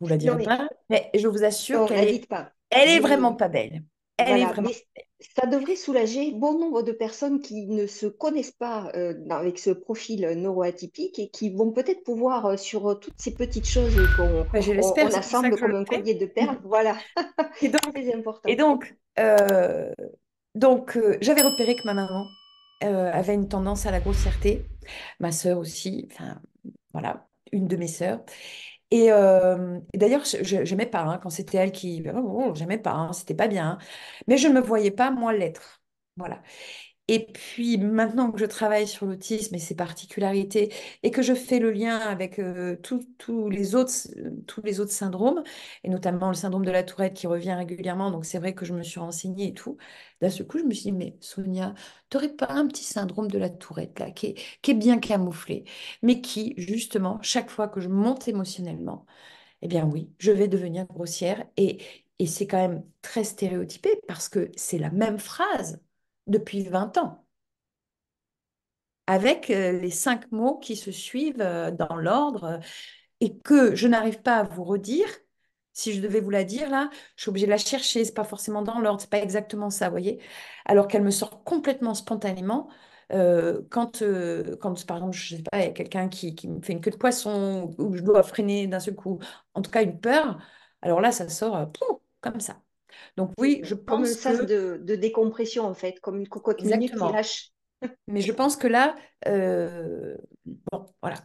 Vous la direz pas, mais je vous assure qu'elle est pas. Elle est vraiment pas belle. ça devrait soulager bon nombre de personnes qui ne se connaissent pas euh, avec ce profil euh, neuroatypique et qui vont peut-être pouvoir, euh, sur toutes ces petites choses qu'on bah, assemble comme un collier de perles, voilà. Et donc, important. Et donc, donc j'avais repéré que ma maman avait une tendance à la grossièreté, ma sœur aussi, enfin, voilà, une de mes sœurs. Euh, et, d'ailleurs, je n'aimais pas hein, quand c'était elle qui. Je oh, oh, j'aimais pas, hein, c'était pas bien. Hein. Mais je ne me voyais pas, moi, l'être. Voilà. Et puis maintenant que je travaille sur l'autisme et ses particularités et que je fais le lien avec euh, tous les autres, euh, tous les autres syndromes, et notamment le syndrome de la tourette qui revient régulièrement, donc c'est vrai que je me suis renseignée et tout, d'un seul coup je me suis dit, mais Sonia, n'aurais pas un petit syndrome de la tourette là, qui est, bien camouflé, mais qui justement, chaque fois que je monte émotionnellement, eh bien oui, je vais devenir grossière et, et c'est quand même très stéréotypé parce que c'est la même phrase depuis 20 ans, avec euh, les cinq mots qui se suivent euh, dans l'ordre et que je n'arrive pas à vous redire. Si je devais vous la dire là, je suis obligée de la chercher. C'est pas forcément dans l'ordre, c'est pas exactement ça, vous voyez. Alors qu'elle me sort complètement spontanément. Euh, quand, quand, par exemple, je sais pas, il y a quelqu'un qui, me fait une queue de poisson ou je dois freiner d'un seul coup, en tout cas une peur, alors là, ça sort comme ça. Donc oui, je pense comme de, décompression en fait, comme une cocotte Mais je pense que là, euh, bon, voilà,